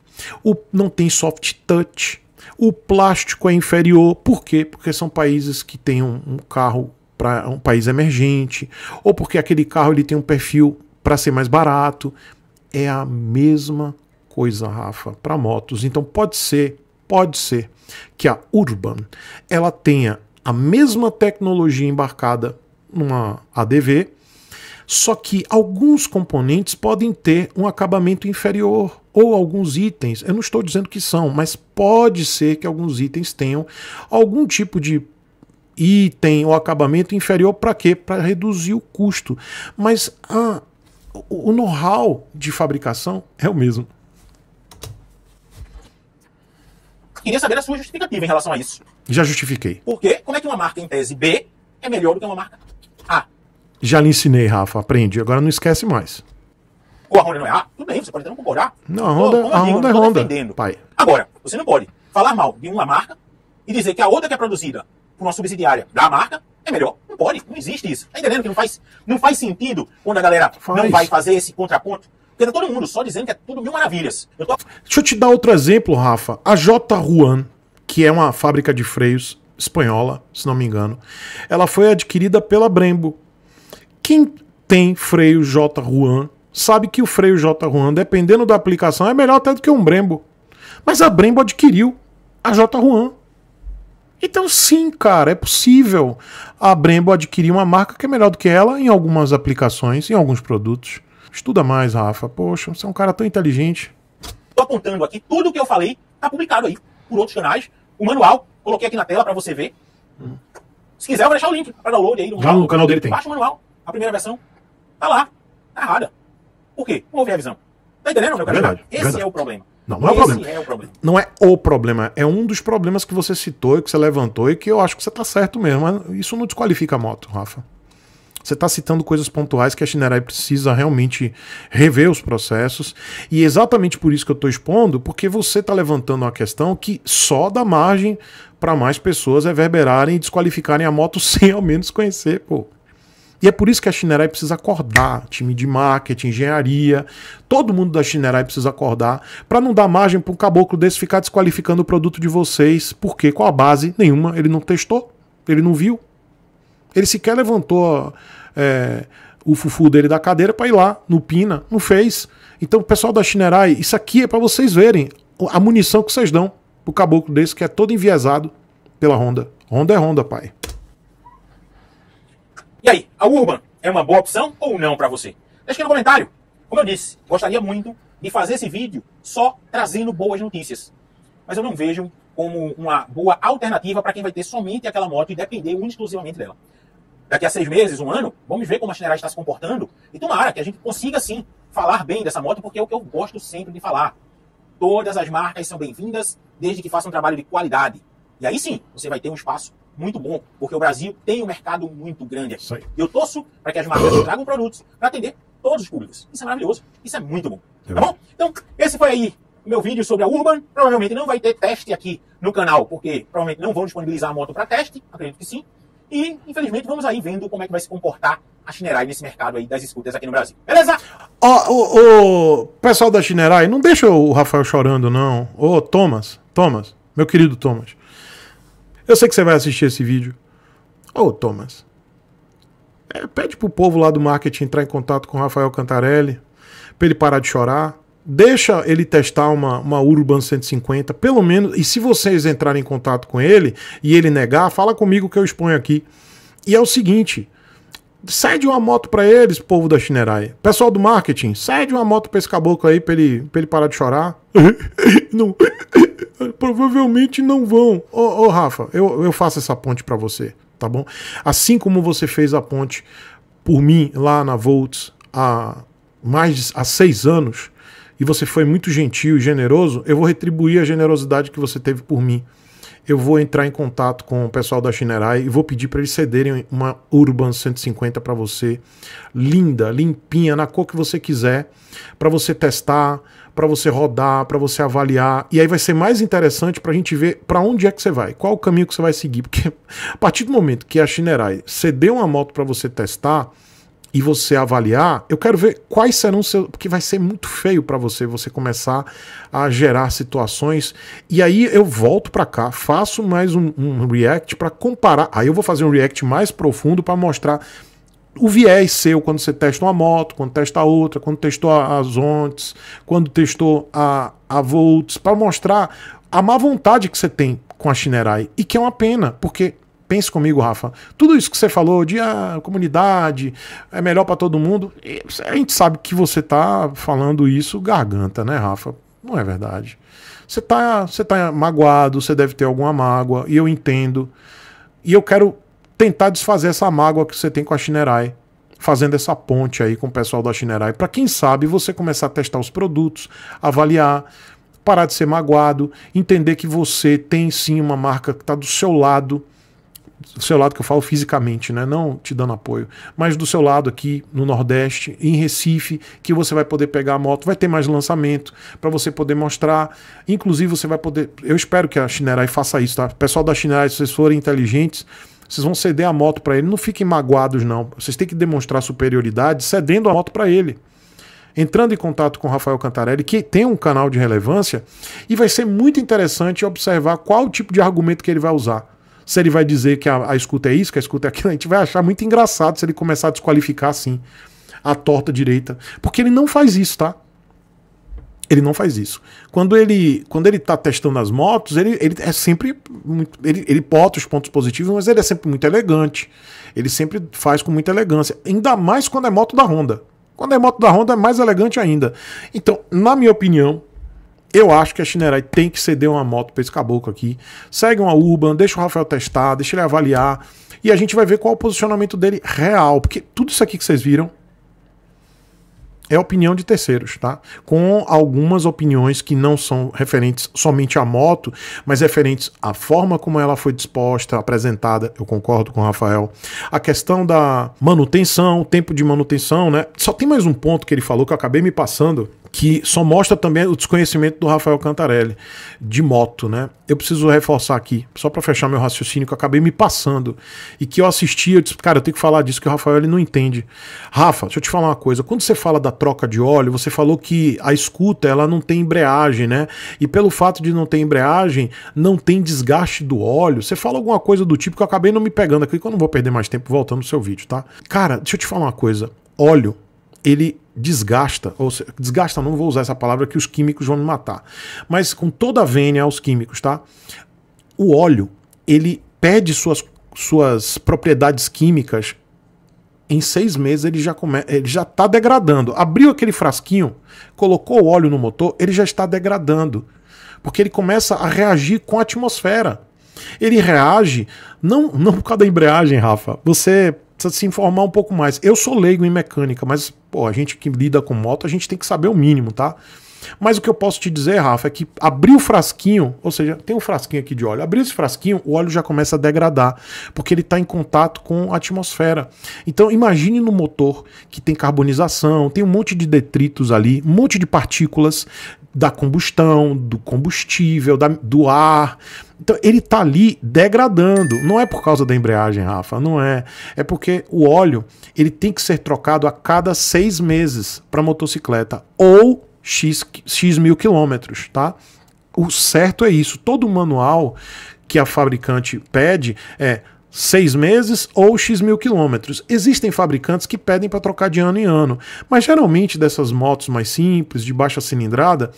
O, não tem soft touch. O plástico é inferior. Por quê? Porque são países que têm um, um carro para um país emergente, ou porque aquele carro ele tem um perfil para ser mais barato. É a mesma coisa, Rafa, para motos. Então pode ser, pode ser que a Urban ela tenha a mesma tecnologia embarcada numa ADV, só que alguns componentes podem ter um acabamento inferior ou alguns itens. Eu não estou dizendo que são, mas pode ser que alguns itens tenham algum tipo de e tem o acabamento inferior para quê? Para reduzir o custo. Mas ah, o know-how de fabricação é o mesmo. Queria saber a sua justificativa em relação a isso. Já justifiquei. Por quê? Como é que uma marca em tese B é melhor do que uma marca A? Já lhe ensinei, Rafa. Aprende. Agora não esquece mais. Ou a Honda não é A? Tudo bem, você pode até não concordar. Não, a Honda, Pô, a digo, Honda é Honda. Pai. Agora, você não pode falar mal de uma marca e dizer que a outra que é produzida com uma subsidiária da marca, é melhor. Não pode, não existe isso. Tá entendendo que não faz, não faz sentido quando a galera faz. não vai fazer esse contraponto? Porque tá todo mundo só dizendo que é tudo mil maravilhas. Eu tô... Deixa eu te dar outro exemplo, Rafa. A J. Juan, que é uma fábrica de freios espanhola, se não me engano, ela foi adquirida pela Brembo. Quem tem freio J. Juan sabe que o freio J. Juan, dependendo da aplicação, é melhor até do que um Brembo. Mas a Brembo adquiriu a J. Juan. Então, sim, cara, é possível a Brembo adquirir uma marca que é melhor do que ela em algumas aplicações, em alguns produtos. Estuda mais, Rafa. Poxa, você é um cara tão inteligente. Tô apontando aqui tudo o que eu falei, tá publicado aí por outros canais. O manual, coloquei aqui na tela para você ver. Hum. Se quiser, eu vou deixar o link para download aí no, canal, no canal dele. Tem. Baixa o manual, a primeira versão. Tá lá, tá errada. Por quê? Não ouvir a visão. Tá entendendo, meu é cara? É verdade, Esse verdade. é o problema. Não, não é, é o problema. Não é o problema. É um dos problemas que você citou e que você levantou e que eu acho que você está certo mesmo. Isso não desqualifica a moto, Rafa. Você está citando coisas pontuais que a Shinerai precisa realmente rever os processos. E exatamente por isso que eu estou expondo, porque você está levantando uma questão que só dá margem para mais pessoas reverberarem e desqualificarem a moto sem ao menos conhecer, pô. E é por isso que a Shinerai precisa acordar, time de marketing, engenharia, todo mundo da Shinerai precisa acordar, para não dar margem para um caboclo desse ficar desqualificando o produto de vocês, porque com a base nenhuma ele não testou, ele não viu, ele sequer levantou é, o fufu dele da cadeira para ir lá no Pina, não fez. Então, o pessoal da Shinerai, isso aqui é para vocês verem a munição que vocês dão pro caboclo desse que é todo enviesado pela Honda. Honda é Honda, pai. E aí, a Urban é uma boa opção ou não para você? Deixa aqui no comentário. Como eu disse, gostaria muito de fazer esse vídeo só trazendo boas notícias. Mas eu não vejo como uma boa alternativa para quem vai ter somente aquela moto e depender exclusivamente dela. Daqui a seis meses, um ano, vamos ver como a minerais está se comportando e tomara que a gente consiga sim falar bem dessa moto, porque é o que eu gosto sempre de falar. Todas as marcas são bem-vindas, desde que façam um trabalho de qualidade. E aí sim, você vai ter um espaço muito bom, porque o Brasil tem um mercado muito grande aqui. Sei. Eu torço para que as marcas tragam produtos para atender todos os públicos. Isso é maravilhoso, isso é muito bom. Tá bom? Então, esse foi aí meu vídeo sobre a Urban. Provavelmente não vai ter teste aqui no canal, porque provavelmente não vão disponibilizar a moto para teste, acredito que sim. E, infelizmente, vamos aí vendo como é que vai se comportar a Chinerai nesse mercado aí das scooters aqui no Brasil. Beleza? Ô, oh, o oh, oh, pessoal da Chinerai não deixa o Rafael chorando, não. Ô, Thomas, Thomas, meu querido Thomas. Eu sei que você vai assistir esse vídeo. Ô, oh, Thomas, é, pede pro povo lá do marketing entrar em contato com o Rafael Cantarelli, pra ele parar de chorar. Deixa ele testar uma, uma Urban 150, pelo menos. E se vocês entrarem em contato com ele e ele negar, fala comigo que eu exponho aqui. E é o seguinte: cede uma moto para eles, povo da Chinerai. Pessoal do marketing, cede uma moto pra esse caboclo aí pra ele, pra ele parar de chorar. não, provavelmente não vão. Ô, Rafa, eu, eu faço essa ponte para você, tá bom? Assim como você fez a ponte por mim lá na Volts há mais de, há seis anos, e você foi muito gentil e generoso, eu vou retribuir a generosidade que você teve por mim. Eu vou entrar em contato com o pessoal da Shinerai e vou pedir para eles cederem uma Urban 150 para você, linda, limpinha, na cor que você quiser, para você testar, para você rodar, para você avaliar. E aí vai ser mais interessante para a gente ver para onde é que você vai, qual o caminho que você vai seguir. Porque a partir do momento que a Shinerai cedeu uma moto para você testar e você avaliar, eu quero ver quais serão seus. Porque vai ser muito feio para você, você começar a gerar situações. E aí eu volto para cá, faço mais um, um react para comparar. Aí eu vou fazer um react mais profundo para mostrar o viés seu quando você testa uma moto, quando testa outra, quando testou as ontes, quando testou a, a volts, para mostrar a má vontade que você tem com a Shinerai. E que é uma pena, porque pense comigo, Rafa, tudo isso que você falou de ah, comunidade, é melhor para todo mundo, a gente sabe que você tá falando isso garganta, né, Rafa? Não é verdade. Você tá, você tá magoado, você deve ter alguma mágoa, e eu entendo. E eu quero tentar desfazer essa mágoa que você tem com a Shinerai, fazendo essa ponte aí com o pessoal da Shinerai, para quem sabe você começar a testar os produtos, avaliar, parar de ser magoado, entender que você tem sim uma marca que está do seu lado, do seu lado que eu falo fisicamente, né? não te dando apoio, mas do seu lado aqui no Nordeste, em Recife, que você vai poder pegar a moto, vai ter mais lançamento para você poder mostrar. Inclusive, você vai poder. Eu espero que a Shinerai faça isso, tá? pessoal da Shinerai, se vocês forem inteligentes, vocês vão ceder a moto para ele. Não fiquem magoados, não. Vocês têm que demonstrar superioridade cedendo a moto para ele. Entrando em contato com Rafael Cantarelli, que tem um canal de relevância, e vai ser muito interessante observar qual o tipo de argumento que ele vai usar. Se ele vai dizer que a, a escuta é isso, que a escuta é aquilo, a gente vai achar muito engraçado se ele começar a desqualificar assim a torta direita. Porque ele não faz isso, tá? Ele não faz isso. Quando ele quando ele está testando as motos, ele, ele é sempre muito, ele, ele bota os pontos positivos, mas ele é sempre muito elegante. Ele sempre faz com muita elegância, ainda mais quando é moto da Honda. Quando é moto da Honda é mais elegante ainda. Então, na minha opinião, eu acho que a Shinerai tem que ceder uma moto para esse caboclo aqui. Segue uma Urban, deixa o Rafael testar, deixa ele avaliar. E a gente vai ver qual o posicionamento dele real. Porque tudo isso aqui que vocês viram é opinião de terceiros, tá? Com algumas opiniões que não são referentes somente à moto, mas referentes à forma como ela foi disposta, apresentada. Eu concordo com o Rafael. A questão da manutenção, o tempo de manutenção, né? Só tem mais um ponto que ele falou que eu acabei me passando que só mostra também o desconhecimento do Rafael Cantarelli de moto, né? Eu preciso reforçar aqui, só para fechar meu raciocínio que eu acabei me passando e que eu assisti, eu disse, cara, eu tenho que falar disso que o Rafael ele não entende. Rafa, deixa eu te falar uma coisa, quando você fala da troca de óleo, você falou que a escuta, ela não tem embreagem, né? E pelo fato de não ter embreagem, não tem desgaste do óleo. Você fala alguma coisa do tipo que eu acabei não me pegando aqui, que eu não vou perder mais tempo voltando no seu vídeo, tá? Cara, deixa eu te falar uma coisa, óleo ele desgasta, ou seja, desgasta, não vou usar essa palavra que os químicos vão me matar, mas com toda a vênia aos químicos, tá? O óleo, ele perde suas, suas propriedades químicas em seis meses ele já ele já está degradando. Abriu aquele frasquinho, colocou o óleo no motor, ele já está degradando, porque ele começa a reagir com a atmosfera. Ele reage não não por causa da embreagem, Rafa. Você precisa se informar um pouco mais. Eu sou leigo em mecânica, mas pô, a gente que lida com moto, a gente tem que saber o mínimo, tá? Mas o que eu posso te dizer, Rafa, é que abrir o frasquinho, ou seja, tem um frasquinho aqui de óleo, abrir esse frasquinho, o óleo já começa a degradar, porque ele está em contato com a atmosfera. Então imagine no motor que tem carbonização, tem um monte de detritos ali, um monte de partículas da combustão, do combustível, da, do ar, então ele está ali degradando. Não é por causa da embreagem, Rafa, não é. É porque o óleo ele tem que ser trocado a cada seis meses para motocicleta ou x, x mil quilômetros, tá? O certo é isso. Todo manual que a fabricante pede é seis meses ou X mil quilômetros. Existem fabricantes que pedem para trocar de ano em ano, mas geralmente dessas motos mais simples, de baixa cilindrada,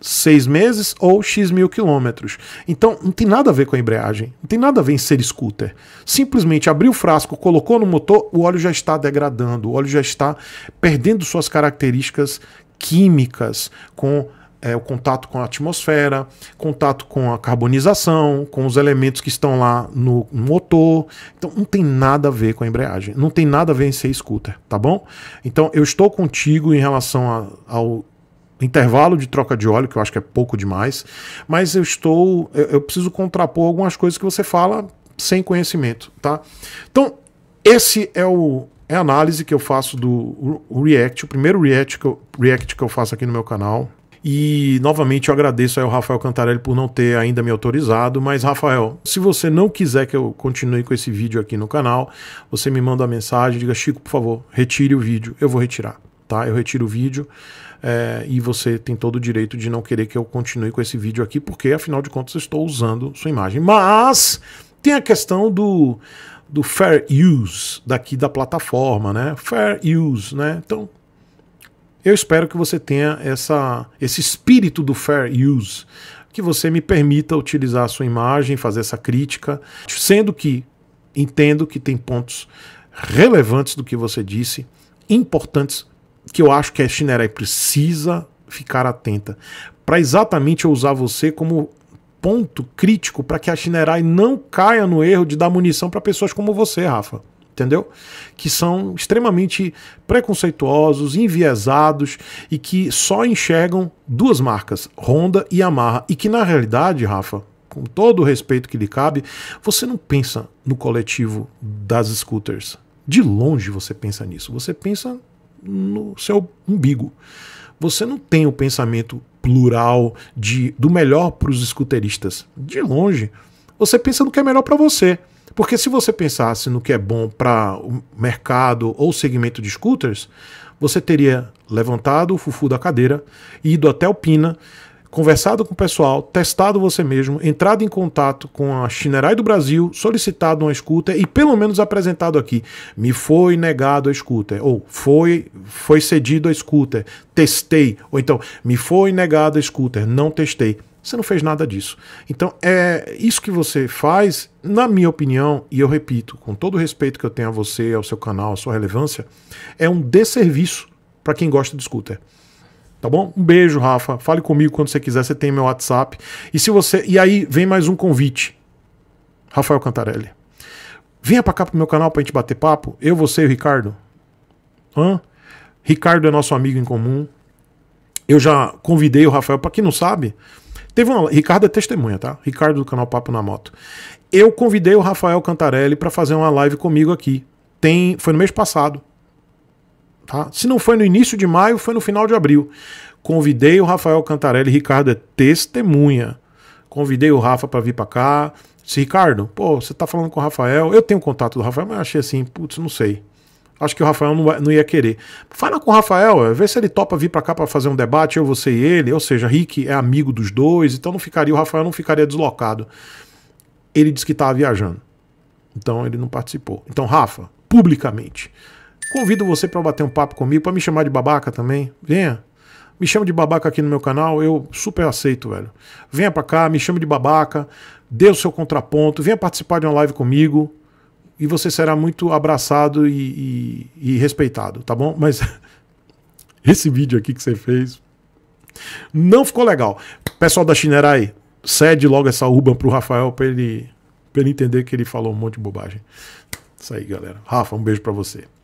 seis meses ou X mil quilômetros. Então não tem nada a ver com a embreagem, não tem nada a ver em ser scooter. Simplesmente abriu o frasco, colocou no motor, o óleo já está degradando, o óleo já está perdendo suas características químicas com é, o contato com a atmosfera, contato com a carbonização, com os elementos que estão lá no motor. Então não tem nada a ver com a embreagem, não tem nada a ver em ser scooter, tá bom? Então eu estou contigo em relação a, ao intervalo de troca de óleo, que eu acho que é pouco demais, mas eu estou. Eu, eu preciso contrapor algumas coisas que você fala sem conhecimento, tá? Então, esse é o. É a análise que eu faço do React, o primeiro React que, eu, React que eu faço aqui no meu canal. E novamente eu agradeço ao Rafael Cantarelli por não ter ainda me autorizado, mas Rafael, se você não quiser que eu continue com esse vídeo aqui no canal, você me manda uma mensagem, diga Chico, por favor, retire o vídeo, eu vou retirar tá? Eu retiro o vídeo é, e você tem todo o direito de não querer que eu continue com esse vídeo aqui, porque afinal de contas eu estou usando sua imagem. Mas tem a questão do, do fair use daqui da plataforma, né? Fair use, né? Então eu espero que você tenha essa, esse espírito do fair use, que você me permita utilizar a sua imagem, fazer essa crítica, sendo que entendo que tem pontos relevantes do que você disse, importantes que eu acho que a Shinerai precisa ficar atenta para exatamente usar você como ponto crítico para que a Shinerai não caia no erro de dar munição para pessoas como você, Rafa. Entendeu? Que são extremamente preconceituosos, enviesados e que só enxergam duas marcas, Honda e Yamaha. E que na realidade, Rafa, com todo o respeito que lhe cabe, você não pensa no coletivo das scooters. De longe você pensa nisso. Você pensa no seu umbigo. Você não tem o pensamento plural de do melhor para os escuteristas. De longe, você pensa no que é melhor para você. Porque se você pensasse no que é bom para o mercado ou segmento de scooters, você teria levantado o fufu da cadeira, ido até o Pina, conversado com o pessoal, testado você mesmo, entrado em contato com a Chinerai do Brasil, solicitado uma escuta e pelo menos apresentado aqui. Me foi negado a escuta, ou foi foi cedido a escuta, testei, ou então me foi negado a escuta, não testei. Você não fez nada disso. Então, é isso que você faz, na minha opinião, e eu repito, com todo o respeito que eu tenho a você, ao seu canal, à sua relevância, é um desserviço para quem gosta de scooter. Tá bom? Um beijo, Rafa. Fale comigo quando você quiser, você tem meu WhatsApp. E se você. E aí vem mais um convite. Rafael Cantarelli. Venha pra cá pro meu canal pra gente bater papo. Eu, você e o Ricardo. Hã? Ricardo é nosso amigo em comum. Eu já convidei o Rafael, para quem não sabe, teve uma. Ricardo é testemunha, tá? Ricardo do canal Papo na Moto. Eu convidei o Rafael Cantarelli para fazer uma live comigo aqui. Tem, foi no mês passado. Tá? Se não foi no início de maio, foi no final de abril. Convidei o Rafael Cantarelli, Ricardo é testemunha. Convidei o Rafa para vir para cá. Disse, Ricardo, pô, você tá falando com o Rafael. Eu tenho contato do Rafael, mas achei assim, putz, não sei. Acho que o Rafael não, ia querer. Fala com o Rafael, vê se ele topa vir para cá para fazer um debate, eu, você e ele. Ou seja, Rick é amigo dos dois, então não ficaria, o Rafael não ficaria deslocado. Ele disse que estava viajando. Então ele não participou. Então, Rafa, publicamente, Convido você para bater um papo comigo, para me chamar de babaca também. Venha. Me chama de babaca aqui no meu canal, eu super aceito, velho. Venha para cá, me chame de babaca, dê o seu contraponto, venha participar de uma live comigo e você será muito abraçado e, e, e respeitado, tá bom? Mas esse vídeo aqui que você fez não ficou legal. Pessoal da Shinerai, cede logo essa urban pro Rafael para ele, pra ele entender que ele falou um monte de bobagem. Isso aí, galera. Rafa, um beijo para você.